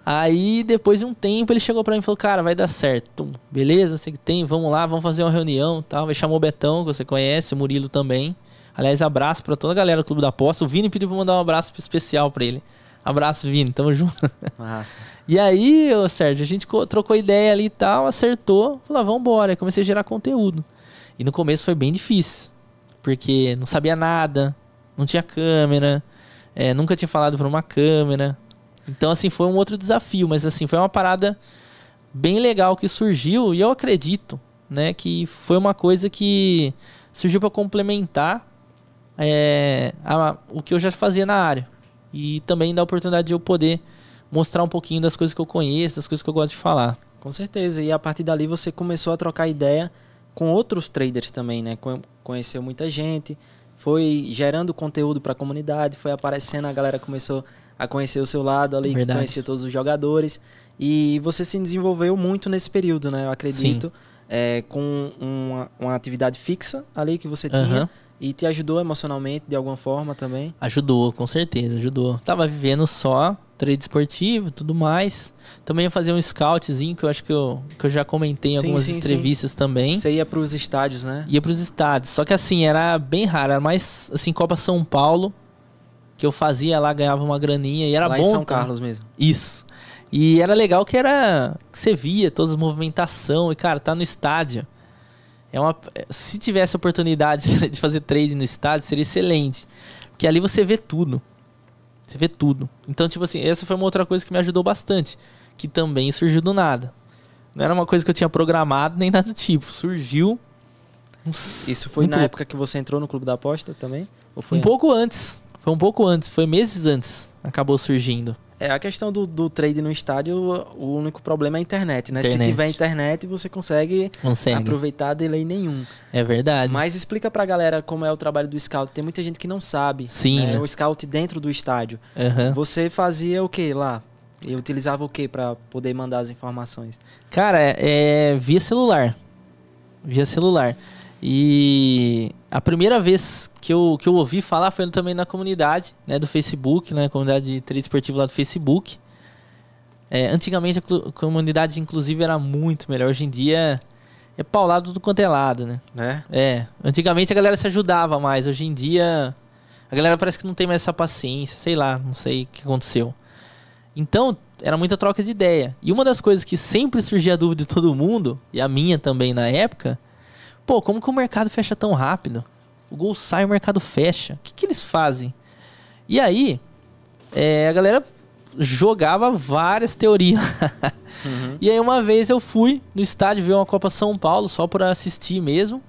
S2: Aí, depois de um tempo, ele chegou para mim e falou: Cara, vai dar certo. Tum, beleza, Você que tem, vamos lá, vamos fazer uma reunião tal. Ele chamou o Betão, que você conhece, o Murilo também. Aliás, abraço para toda a galera do Clube da Aposta. O Vini pediu pra mandar um abraço especial para ele. Abraço, Vini, tamo <laughs> junto. Nossa. E aí, ô Sérgio, a gente trocou ideia ali e tal, acertou, falou: ah, vamos embora, comecei a gerar conteúdo. E no começo foi bem difícil porque não sabia nada, não tinha câmera, é, nunca tinha falado para uma câmera. Então, assim, foi um outro desafio, mas assim, foi uma parada bem legal que surgiu e eu acredito, né, que foi uma coisa que surgiu para complementar é, a, o que eu já fazia na área e também da a oportunidade de eu poder
S1: mostrar um pouquinho das coisas que eu conheço, das coisas que eu gosto de falar. Com certeza. E a partir dali você começou a trocar ideia com outros traders também, né? Conheceu muita gente, foi gerando conteúdo para a comunidade, foi aparecendo, a galera começou a conhecer o seu lado ali, Verdade. conhecia todos os jogadores. E você se desenvolveu muito nesse período, né? Eu acredito. É, com uma, uma, atividade fixa ali que você tinha. Uhum. E te ajudou emocionalmente de alguma forma também?
S2: Ajudou, com certeza, ajudou. Tava vivendo só trade esportivo tudo mais. Também ia fazer um scoutzinho, que eu acho que eu, que eu já comentei em sim, algumas sim, entrevistas sim. também. Você
S1: ia para os estádios, né?
S2: Ia para os estádios. Só que assim, era bem raro. Era mais, assim, Copa São Paulo, que eu fazia lá, ganhava uma graninha e era lá bom. Em São cara. Carlos mesmo. Isso. E era legal que era... Que você via todas as movimentação e, cara, tá no estádio. É uma, se tivesse oportunidade <laughs> de fazer trade no estádio, seria excelente. Porque ali você vê tudo. Você vê tudo. Então, tipo assim, essa foi uma outra coisa que me ajudou bastante. Que também surgiu do nada. Não era uma coisa que eu tinha programado nem nada do tipo. Surgiu. Isso foi na louco. época
S1: que você entrou no Clube da Aposta também? um antes? pouco
S2: antes. Foi um pouco antes. Foi meses antes. Acabou surgindo.
S1: É, a questão do, do trade no estádio, o único problema é a internet, né? Internet. Se tiver internet, você consegue, consegue. aproveitar delay nenhum.
S2: É verdade.
S1: Mas explica pra galera como é o trabalho do scout. Tem muita gente que não sabe. Sim. Né? Né? O scout dentro do estádio. Uhum. Você fazia o que lá? E utilizava o que para poder mandar as informações?
S2: Cara, é, é via celular. Via celular. E a primeira vez que eu, que eu ouvi falar foi também na comunidade né, do Facebook, na né, comunidade de trade esportivo lá do Facebook. É, antigamente a comunidade, inclusive, era muito melhor. Hoje em dia é paulado do quanto é lado, né? né? É. Antigamente a galera se ajudava mais. Hoje em dia a galera parece que não tem mais essa paciência. Sei lá, não sei o que aconteceu. Então, era muita troca de ideia. E uma das coisas que sempre surgia a dúvida de todo mundo, e a minha também na época, Pô, como que o mercado fecha tão rápido? O gol sai, o mercado fecha. O que, que eles fazem? E aí, é, a galera jogava várias teorias. <laughs> uhum. E aí uma vez eu fui no estádio ver uma Copa São Paulo, só para assistir mesmo.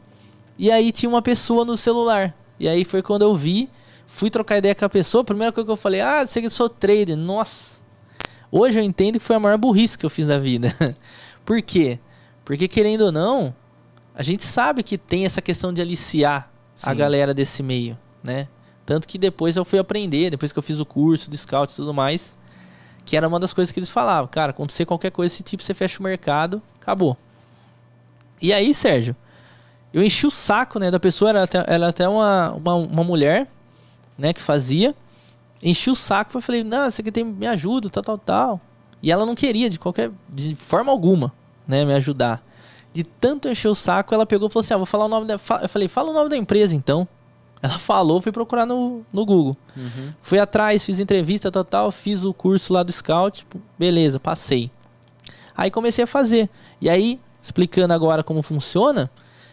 S2: E aí tinha uma pessoa no celular. E aí foi quando eu vi, fui trocar ideia com a pessoa. A primeira coisa que eu falei, ah, sei que sou trader. Nossa. Hoje eu entendo que foi a maior burrice que eu fiz na vida. <laughs> Por quê? Porque querendo ou não, a gente sabe que tem essa questão de aliciar Sim. a galera desse meio, né? Tanto que depois eu fui aprender, depois que eu fiz o curso do scout e tudo mais, que era uma das coisas que eles falavam, cara, acontecer qualquer coisa desse tipo, você fecha o mercado, acabou. E aí, Sérgio, eu enchi o saco, né, da pessoa, era até, era até uma, uma, uma mulher, né, que fazia, enchi o saco, eu falei, não, você aqui tem, me ajuda, tal, tal, tal. E ela não queria, de qualquer, de forma alguma, né, me ajudar de tanto encher o saco, ela pegou e falou assim: Ah, vou falar o nome da. Eu falei, fala o nome da empresa então. Ela falou, fui procurar no, no Google. Uhum. Fui atrás, fiz entrevista total, fiz o curso lá do Scout, tipo, beleza, passei. Aí comecei a fazer. E aí, explicando agora como funciona,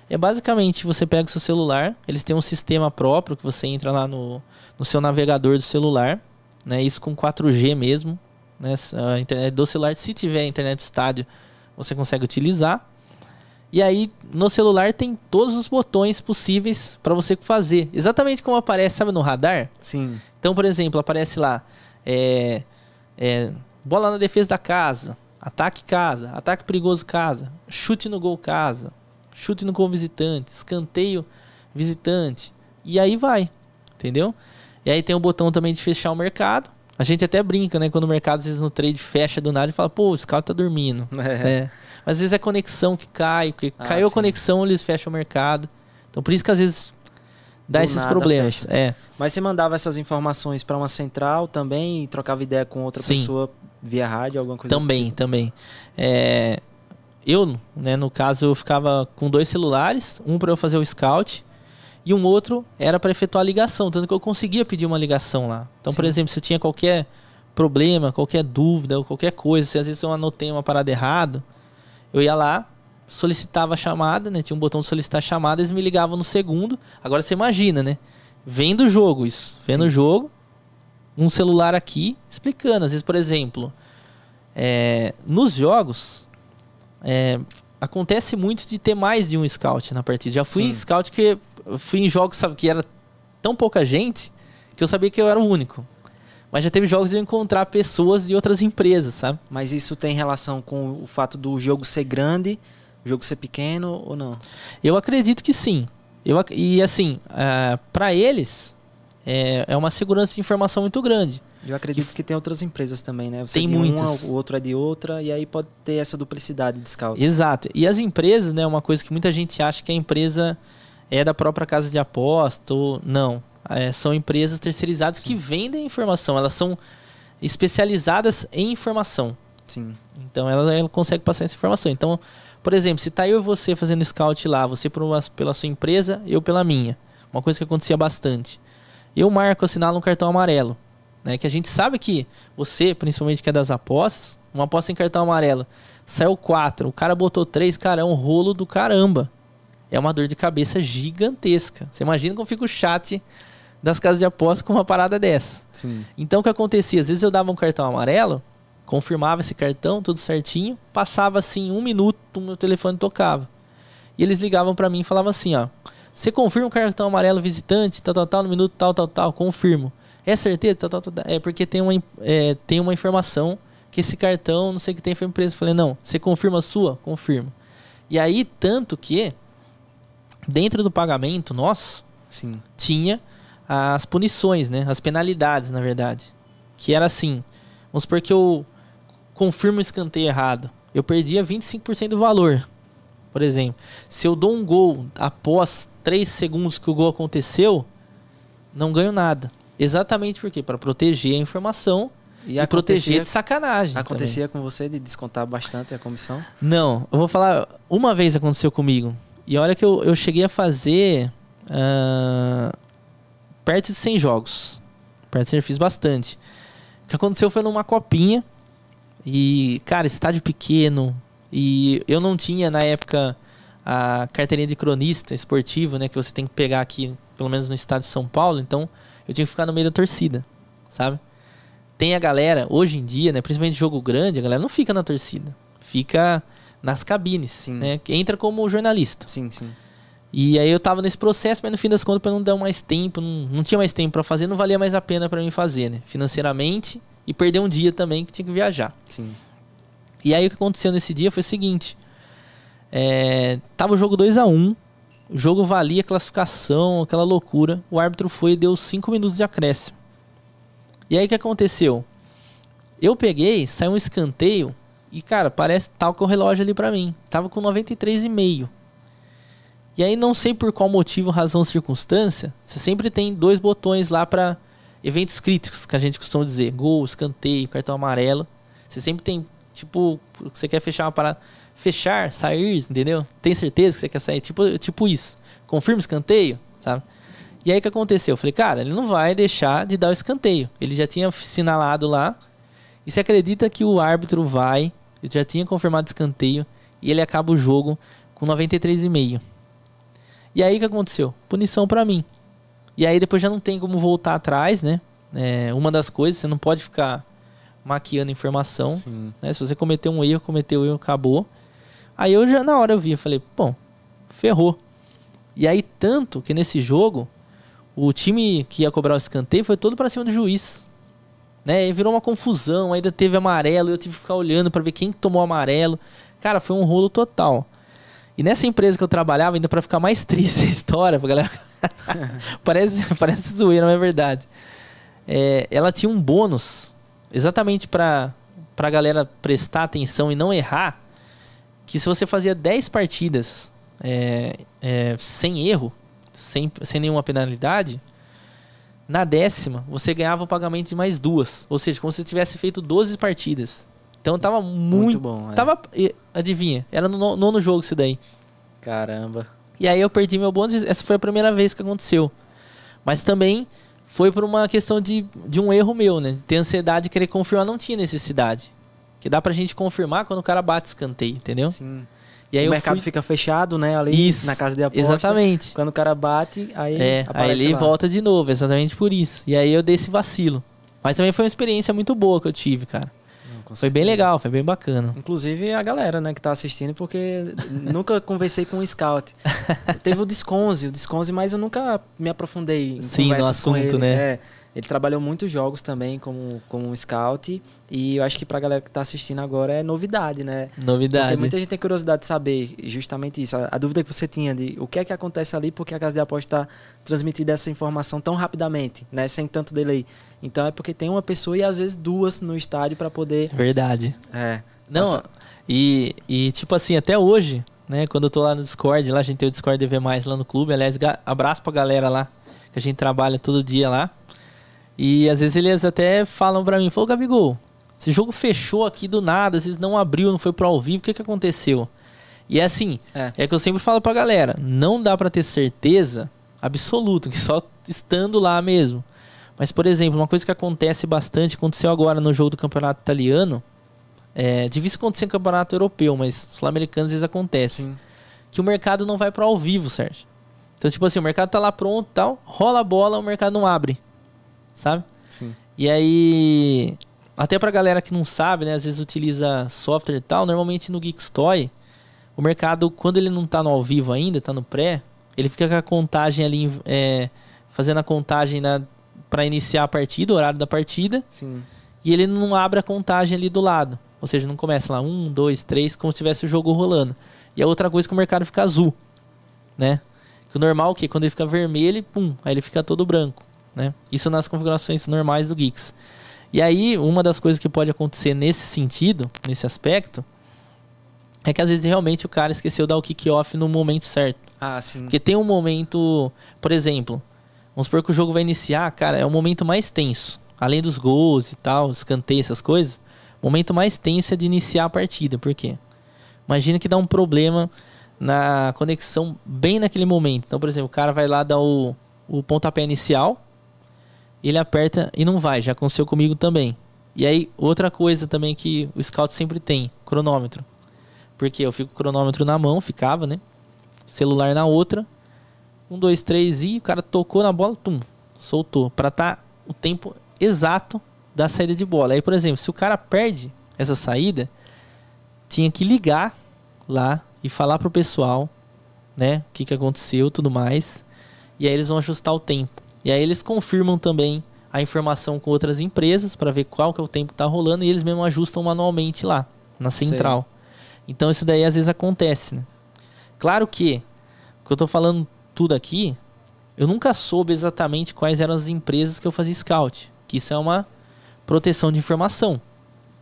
S2: é basicamente você pega o seu celular, eles têm um sistema próprio que você entra lá no, no seu navegador do celular, né? Isso com 4G mesmo, né? A internet do celular, se tiver internet do estádio, você consegue utilizar. E aí no celular tem todos os botões possíveis para você fazer. Exatamente como aparece, sabe, no radar? Sim. Então, por exemplo, aparece lá é, é, bola na defesa da casa, ataque casa, ataque perigoso casa, chute no gol casa, chute no gol visitante, escanteio visitante. E aí vai, entendeu? E aí tem o botão também de fechar o mercado. A gente até brinca, né? Quando o mercado, às vezes, no trade fecha do nada e fala, pô, esse cara tá dormindo. <laughs> É. é. Mas às vezes é conexão que cai, porque ah, caiu sim. a conexão, eles fecham o mercado. Então por isso que às vezes dá Do esses problemas. Fecha. É.
S1: Mas você mandava essas informações para uma central também e trocava ideia com outra sim. pessoa via rádio, alguma coisa Também,
S2: tipo? também. É, eu, né, no caso, eu ficava com dois celulares, um para eu fazer o scout e um outro era para efetuar a ligação, tanto que eu conseguia pedir uma ligação lá. Então, Sim. por exemplo, se eu tinha qualquer problema, qualquer dúvida ou qualquer coisa, se às vezes eu anotei uma parada errado, eu ia lá, solicitava a chamada, né? Tinha um botão de solicitar chamada, eles me ligavam no segundo. Agora você imagina, né? Vendo o jogo isso, vendo o jogo, um celular aqui explicando. Às vezes, por exemplo, é, nos jogos é, acontece muito de ter mais de um scout na partida. Já fui Sim. scout que fui em jogos sabe, que era tão pouca gente que eu sabia que eu era o único. Mas já teve jogos de eu encontrar pessoas de outras
S1: empresas, sabe? Mas isso tem relação com o fato do jogo ser grande, o jogo ser pequeno ou não? Eu acredito que sim. Eu, e assim, uh, é, para eles,
S2: é, é uma segurança de informação muito grande. Eu acredito que, que tem outras empresas também, né? Você tem de muitas. Uma,
S1: o outro é de outra, e aí pode ter essa duplicidade de scout.
S2: Exato. E as empresas, né? É uma coisa que muita gente acha que a empresa é da própria casa de aposta, ou não é, são empresas terceirizadas Sim. que vendem informação. Elas são especializadas em informação. Sim. Então ela, ela consegue passar essa informação. Então, por exemplo, se tá eu e você fazendo scout lá, você por uma, pela sua empresa, eu pela minha. Uma coisa que acontecia bastante. Eu marco, assinalo um cartão amarelo. Né, que a gente sabe que você, principalmente que é das apostas, uma aposta em cartão amarelo, saiu 4, o cara botou 3, cara, é um rolo do caramba. É uma dor de cabeça gigantesca. Você imagina como fica o chat das casas de aposta com uma parada dessa. Sim. Então o que acontecia? Às vezes eu dava um cartão amarelo, confirmava esse cartão, tudo certinho, passava assim um minuto, o meu telefone tocava. E eles ligavam para mim e falavam assim, ó, você confirma o cartão amarelo visitante, tal, tal, tal, no minuto tal, tal, tal, confirmo. É certeza? Tal, tal, tal. É porque tem uma, é, tem uma informação que esse cartão, não sei o que tem, foi empresa. Eu falei, não, você confirma a sua? Confirmo. E aí, tanto que, dentro do pagamento nosso, Sim. tinha as punições, né? As penalidades, na verdade. Que era assim: vamos supor que eu confirmo o escanteio errado. Eu perdia 25% do valor. Por exemplo, se eu dou um gol após 3 segundos que o gol aconteceu, não ganho nada. Exatamente por quê? para proteger a informação e, e proteger de sacanagem.
S1: Acontecia também. com você de descontar bastante a comissão?
S2: Não, eu vou falar. Uma vez aconteceu comigo. E olha que eu, eu cheguei a fazer. Ah, perto de 100 jogos. Perto de 100, fiz bastante. O que aconteceu foi numa copinha. E, cara, estádio pequeno. E eu não tinha na época a carteirinha de cronista esportivo, né? Que você tem que pegar aqui, pelo menos no estado de São Paulo. Então, eu tinha que ficar no meio da torcida, sabe? Tem a galera, hoje em dia, né? Principalmente jogo grande, a galera não fica na torcida. Fica nas cabines, sim. né? Entra como jornalista. Sim, sim. E aí eu tava nesse processo, mas no fim das contas, para não dar mais tempo, não, não tinha mais tempo para fazer, não valia mais a pena para mim fazer, né? Financeiramente e perder um dia também que tinha que viajar. Sim. E aí o que aconteceu nesse dia foi o seguinte: é, tava o jogo 2 a 1 um, o jogo valia a classificação, aquela loucura. O árbitro foi e deu 5 minutos de acréscimo. E aí o que aconteceu? Eu peguei, saiu um escanteio e, cara, parece tal que o relógio ali para mim. Tava com 93,5. E aí não sei por qual motivo, razão, circunstância, você sempre tem dois botões lá para eventos críticos, que a gente costuma dizer, gol, escanteio, cartão amarelo. Você sempre tem, tipo, você quer fechar uma parada, fechar, sair, entendeu? Tem certeza que você quer sair, tipo, tipo isso. Confirma escanteio, sabe? E aí o que aconteceu? Eu falei, cara, ele não vai deixar de dar o escanteio. Ele já tinha sinalado lá. E se acredita que o árbitro vai, ele já tinha confirmado o escanteio e ele acaba o jogo com 93,5. E aí o que aconteceu? Punição para mim. E aí depois já não tem como voltar atrás, né? É, uma das coisas, você não pode ficar maquiando informação. Né? Se você cometeu um erro, cometeu um erro, acabou. Aí eu já na hora eu vi, eu falei, bom, ferrou. E aí tanto que nesse jogo, o time que ia cobrar o escanteio foi todo para cima do juiz. Né? E virou uma confusão, ainda teve amarelo, eu tive que ficar olhando para ver quem tomou amarelo. Cara, foi um rolo total. E nessa empresa que eu trabalhava, ainda para ficar mais <laughs> triste a história, pra galera. <laughs> parece, parece zoeira, mas é verdade. É, ela tinha um bônus, exatamente para a galera prestar atenção e não errar, que se você fazia 10 partidas é, é, sem erro, sem, sem nenhuma penalidade, na décima você ganhava o pagamento de mais duas. Ou seja, como se tivesse feito 12 partidas. Então tava muito. muito bom, é. Tava. Adivinha? Era no nono jogo isso daí. Caramba. E aí eu perdi meu bônus. Essa foi a primeira vez que aconteceu. Mas também foi por uma questão de, de um erro meu, né? Ter ansiedade querer confirmar. Não tinha necessidade. Que dá pra gente confirmar quando o cara bate escanteio, entendeu? Sim. E aí o mercado fui...
S1: fica fechado, né? Ali isso, na casa de aposta. Exatamente. Quando o cara bate, aí é, aí ele lá. volta
S2: de novo, exatamente por isso. E aí eu dei esse vacilo. Mas também foi uma experiência muito boa que eu tive, cara. Foi bem legal, foi bem bacana.
S1: Inclusive a galera, né, que tá assistindo, porque <laughs> nunca conversei com um scout. Teve o Disconze, o Disconze, mas eu nunca me aprofundei em Sim, no assunto, né? É. Ele trabalhou muitos jogos também como, como um scout. E eu acho que pra galera que tá assistindo agora é novidade, né?
S2: Novidade. Porque muita
S1: gente tem curiosidade de saber justamente isso. A, a, dúvida que você tinha de o que é que acontece ali, porque a casa de aposta tá transmitindo essa informação tão rapidamente, né? Sem tanto delay. Então é porque tem uma pessoa e às vezes duas no estádio para poder.
S2: Verdade. É. Não, e, e tipo assim, até hoje, né? Quando eu tô lá no Discord, lá a gente tem o Discord DV, lá no clube. Aliás, abraço pra galera lá, que a gente trabalha todo dia lá. E às vezes eles até falam para mim, falou, Gabigol, esse jogo fechou aqui do nada, às vezes não abriu, não foi pro ao vivo, o que, que aconteceu? E é assim, é. é que eu sempre falo pra galera, não dá para ter certeza absoluta, que só estando lá mesmo. Mas, por exemplo, uma coisa que acontece bastante, aconteceu agora no jogo do campeonato italiano, é, difícil acontecer no campeonato europeu, mas sul-americano às vezes acontece, Sim. que o mercado não vai pro ao vivo, certo? Então, tipo assim, o mercado tá lá pronto tal, rola a bola, o mercado não abre sabe? Sim. E aí, até pra galera que não sabe, né? Às vezes utiliza software e tal. Normalmente no Geekstoy, o mercado, quando ele não tá no ao vivo ainda, tá no pré, ele fica com a contagem ali, é, fazendo a contagem na, pra iniciar a partida, o horário da partida. Sim. E ele não abre a contagem ali do lado. Ou seja, não começa lá um, dois, três, como se tivesse o jogo rolando. E a é outra coisa é que o mercado fica azul, né? Que o normal é que Quando ele fica vermelho, pum, aí ele fica todo branco. Né? Isso nas configurações normais do Geeks. E aí, uma das coisas que pode acontecer nesse sentido, nesse aspecto, é que às vezes realmente o cara esqueceu de dar o kick off no momento certo. Ah, sim. Porque tem um momento, por exemplo, vamos supor que o jogo vai iniciar, cara, é o momento mais tenso. Além dos gols e tal, escanteio, essas coisas, o momento mais tenso é de iniciar a partida. Por quê? Imagina que dá um problema na conexão bem naquele momento. Então, por exemplo, o cara vai lá dar o, o pontapé inicial, ele aperta e não vai. Já aconteceu comigo também. E aí, outra coisa também que o scout sempre tem: cronômetro. Porque eu fico com o cronômetro na mão, ficava, né? Celular na outra. Um, dois, três e o cara tocou na bola, tum, soltou. Pra estar tá o tempo exato da saída de bola. Aí, por exemplo, se o cara perde essa saída, tinha que ligar lá e falar pro pessoal, né? O que, que aconteceu tudo mais. E aí eles vão ajustar o tempo. E aí eles confirmam também a informação com outras empresas para ver qual que é o tempo que está rolando e eles mesmo ajustam manualmente lá na central. Sei. Então isso daí às vezes acontece. Né? Claro que o que eu estou falando tudo aqui, eu nunca soube exatamente quais eram as empresas que eu fazia scout, que isso é uma proteção de informação,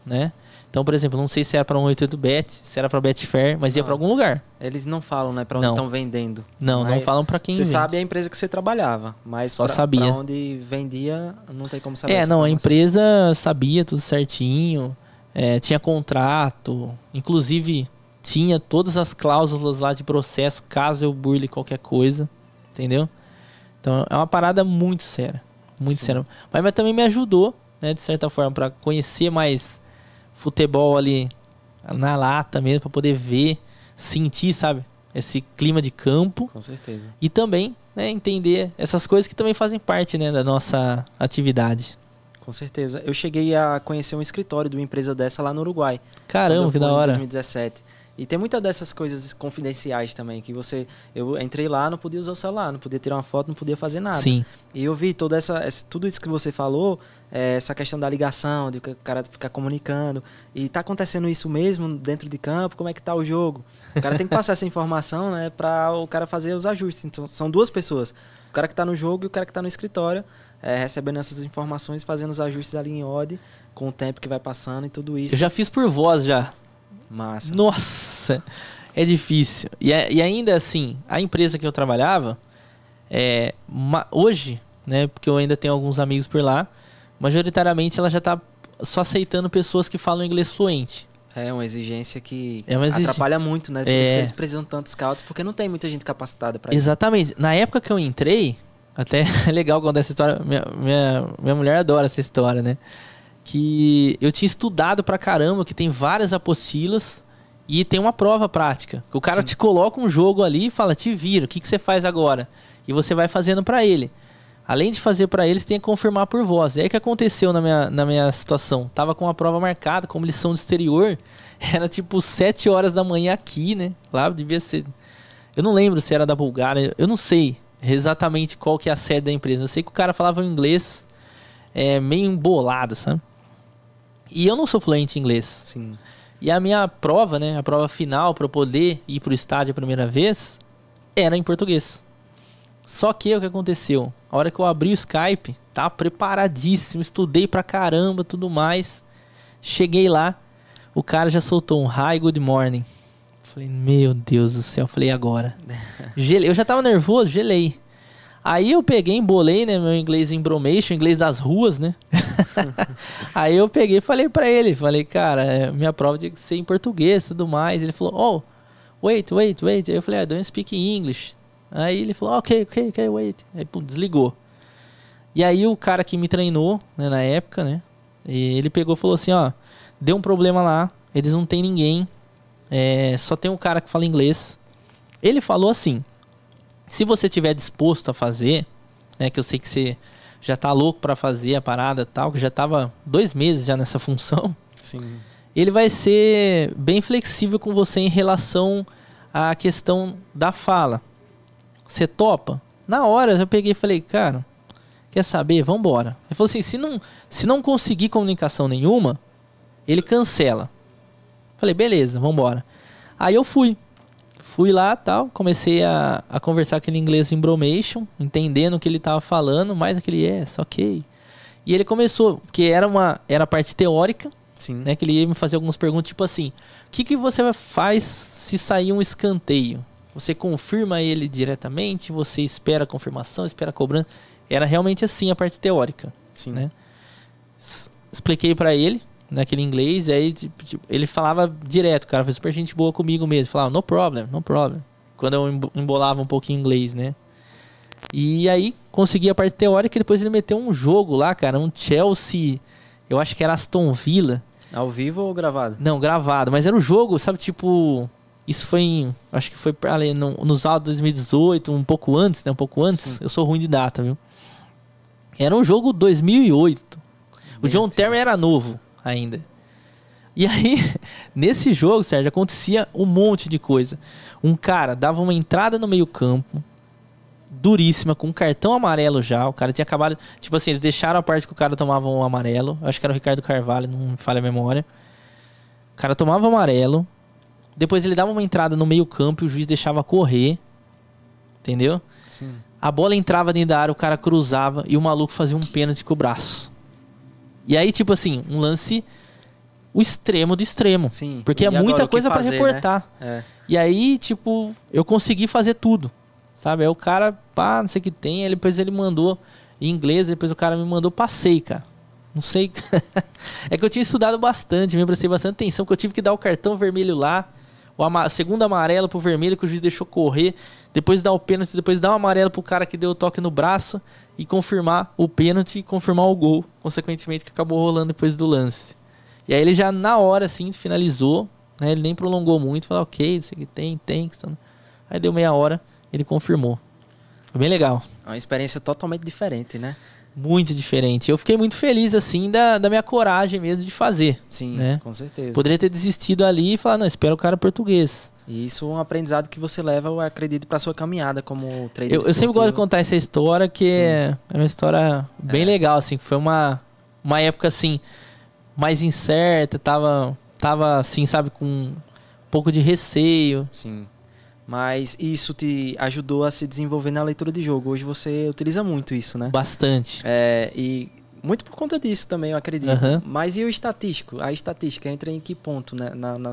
S2: né? Então, por exemplo, não sei se era para 188bet, se era para Betfair, mas ia para ah. algum lugar.
S1: Eles não falam, né, para onde estão vendendo. Não, não falam para quem Você vende. sabe a empresa que você trabalhava, mas só pra, sabia. Pra onde vendia, não tem como saber. É, não, a
S2: empresa sabia tudo certinho, é, tinha contrato, inclusive tinha todas as cláusulas lá de processo caso eu burle qualquer coisa, entendeu? Então é uma parada muito séria, muito Sim. séria. Mas, mas também me ajudou, né, de certa forma, para conhecer mais futebol ali na lata mesmo, para poder ver, sentir, sabe? Esse clima de campo. Com certeza. E também né, entender essas coisas que também fazem parte né, da nossa atividade.
S1: Com certeza. Eu cheguei a conhecer um escritório de uma empresa dessa lá no Uruguai. Caramba, que da hora. Em 2017. E tem muitas dessas coisas confidenciais também, que você. Eu entrei lá, não podia usar o celular, não podia tirar uma foto, não podia fazer nada. Sim. E eu vi toda essa, essa tudo isso que você falou, é, essa questão da ligação, de o cara ficar comunicando. E tá acontecendo isso mesmo dentro de campo? Como é que tá o jogo? O cara tem que passar essa informação, né, para o cara fazer os ajustes. Então, são duas pessoas. O cara que está no jogo e o cara que está no escritório, é, recebendo essas informações, fazendo os ajustes ali em ordem, com o tempo que vai passando e tudo isso. Eu
S2: já fiz por voz já. Massa. Nossa, é difícil. E, e ainda assim, a empresa que eu trabalhava, é, ma, hoje, né, porque eu ainda tenho alguns amigos por lá, majoritariamente ela já está só aceitando pessoas que falam inglês fluente.
S1: É uma exigência que é uma exig... atrapalha muito, né? Por é... isso que é. eles precisam tantos scouts, porque não tem muita gente capacitada para isso.
S2: Exatamente. Na época que eu entrei, até <laughs> é legal contar essa história, minha, minha, minha mulher adora essa história, né? que eu tinha estudado pra caramba, que tem várias apostilas e tem uma prova prática. Que o cara Sim. te coloca um jogo ali e fala: "Te vira, o que que você faz agora?" E você vai fazendo para ele. Além de fazer para você tem que confirmar por voz. É o que aconteceu na minha, na minha situação. Tava com uma prova marcada, como lição de exterior. <laughs> Era tipo 7 horas da manhã aqui, né? Lá devia ser. Eu não lembro se era da Bulgária, eu não sei exatamente qual que é a sede da empresa. Eu sei que o cara falava inglês é, meio embolado, sabe? E eu não sou fluente em inglês. Sim. E a minha prova, né, a prova final para poder ir pro estádio a primeira vez, era em português. Só que o que aconteceu? A hora que eu abri o Skype, tá preparadíssimo, estudei pra caramba, tudo mais. Cheguei lá, o cara já soltou um hi, good morning. Falei, meu Deus do céu, falei agora. <laughs> gelei. Eu já tava nervoso, gelei. Aí eu peguei, embolei, né? Meu inglês em bromation, inglês das ruas, né? <laughs> aí eu peguei e falei para ele, falei, cara, é, minha prova tinha que ser em português e tudo mais. Ele falou, oh, wait, wait, wait. Aí eu falei, I ah, don't speak English. Aí ele falou, ok, ok, ok, wait. Aí pum, desligou. E aí o cara que me treinou, né, na época, né, ele pegou e falou assim, ó, deu um problema lá, eles não tem ninguém, é, só tem um cara que fala inglês. Ele falou assim, se você tiver disposto a fazer, né, que eu sei que você já tá louco para fazer a parada tal, que já tava dois meses já nessa função. Sim. Ele vai ser bem flexível com você em relação à questão da fala. Você topa? Na hora eu peguei e falei, cara, quer saber? Vambora. Ele falou assim: se não, se não conseguir comunicação nenhuma, ele cancela. Falei, beleza, vambora. Aí eu fui. Fui lá tal, comecei a, a conversar aquele inglês em bromation, entendendo o que ele estava falando, mais aquele yes, é, ok. E ele começou, que era uma era a parte teórica, Sim. né? Que ele ia me fazer algumas perguntas, tipo assim: o que, que você faz se sair um escanteio? Você confirma ele diretamente? Você espera a confirmação? Espera a cobrança? Era realmente assim a parte teórica. Sim. Né? Expliquei para ele naquele inglês, e aí tipo, tipo, ele falava direto, cara foi super gente boa comigo mesmo. Falava, no problem, no problem. Quando eu embolava um pouquinho inglês, né? E aí consegui a parte teórica e depois ele meteu um jogo lá, cara, um Chelsea, eu acho que era Aston Villa. Ao vivo ou gravado? Não, gravado, mas era um jogo, sabe, tipo. Isso foi em. Acho que foi pra ali, no, nos autos 2018, um pouco antes, né? Um pouco antes. Sim. Eu sou ruim de data, viu? Era um jogo 2008. Meu o John Terry era novo ainda. E aí, <laughs> nesse jogo, Sérgio, acontecia um monte de coisa. Um cara dava uma entrada no meio-campo, duríssima, com um cartão amarelo já. O cara tinha acabado. Tipo assim, eles deixaram a parte que o cara tomava um amarelo. Acho que era o Ricardo Carvalho, não me falha a memória. O cara tomava amarelo. Depois ele dava uma entrada no meio-campo e o juiz deixava correr. Entendeu? Sim. A bola entrava dentro da área, o cara cruzava e o maluco fazia um pênalti com o braço. E aí, tipo assim, um lance o extremo do extremo. Sim. Porque e é muita coisa para né? reportar. Né? É. E aí, tipo, eu consegui fazer tudo. Sabe? Aí o cara, pá, não sei o que tem. Aí depois ele mandou em inglês, depois o cara me mandou, passei, cara. Não sei. <laughs> é que eu tinha estudado bastante, me prestei bastante atenção, que eu tive que dar o cartão vermelho lá, o ama segundo amarelo pro vermelho que o juiz deixou correr, depois dar o pênalti, depois dar o amarelo pro cara que deu o toque no braço e confirmar o pênalti e confirmar o gol, consequentemente, que acabou rolando depois do lance. E aí ele já na hora, assim, finalizou, né? Ele nem prolongou muito, falou, ok, isso aqui tem, tem. Aí deu meia hora, ele confirmou. Foi bem legal.
S1: É uma experiência totalmente diferente, né?
S2: Muito diferente. Eu fiquei muito feliz, assim, da, da minha coragem mesmo de fazer. Sim, né? com certeza. Poderia ter desistido ali e falar, não, espera o cara português.
S1: E isso é um aprendizado que você leva, eu acredito, para sua caminhada como trader. Eu, eu, sempre gosto de
S2: contar essa história, que Sim. É, é uma história bem é. legal, assim. Foi uma, uma época, assim, mais incerta, tava, tava assim, sabe, com um pouco de receio.
S1: Sim. Mas isso te ajudou a se desenvolver na leitura de jogo. Hoje você utiliza muito isso, né?
S2: Bastante.
S1: É, e muito por conta disso também, eu acredito. Uhum. Mas e o estatístico? A estatística entra em que ponto né, na, na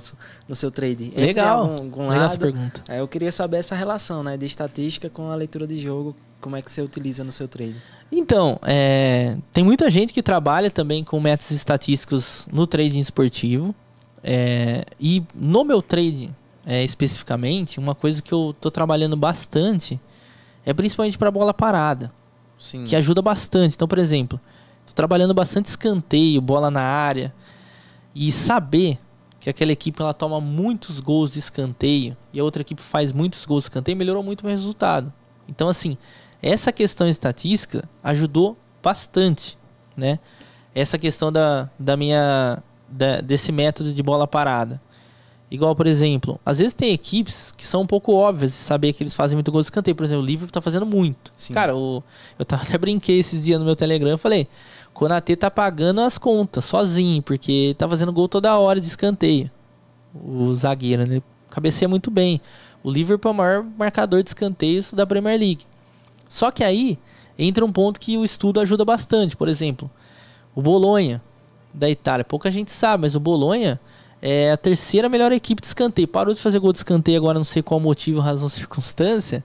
S1: no seu trade? Legal. Algum, algum Legal lado? essa pergunta. É, eu queria saber essa relação né, de estatística com a leitura de jogo. Como é que você utiliza no seu trade?
S2: Então, é, tem muita gente que trabalha também com métodos estatísticos no trading esportivo. É, e no meu trade é, especificamente, uma coisa que eu estou trabalhando bastante é principalmente para bola parada. Sim. Que ajuda bastante. Então, por exemplo, Tô trabalhando bastante escanteio, bola na área. E saber que aquela equipe ela toma muitos gols de escanteio e a outra equipe faz muitos gols de escanteio, melhorou muito o meu resultado. Então, assim, essa questão estatística ajudou bastante, né? Essa questão da, da minha da, desse método de bola parada. Igual, por exemplo, às vezes tem equipes que são um pouco óbvias de saber que eles fazem muito gol de escanteio. Por exemplo, o Liverpool tá fazendo muito. Sim. Cara, o, eu <laughs> até brinquei esses dias no meu Telegram, eu falei, Konatê tá pagando as contas sozinho, porque tá fazendo gol toda hora de escanteio. O zagueiro, né? Cabeceia muito bem. O Liverpool é o maior marcador de escanteios da Premier League. Só que aí entra um ponto que o estudo ajuda bastante. Por exemplo, o Bolonha da Itália. Pouca gente sabe, mas o Bolonha é a terceira melhor equipe de escanteio. Parou de fazer gol de escanteio agora, não sei qual motivo, razão, <laughs> circunstância.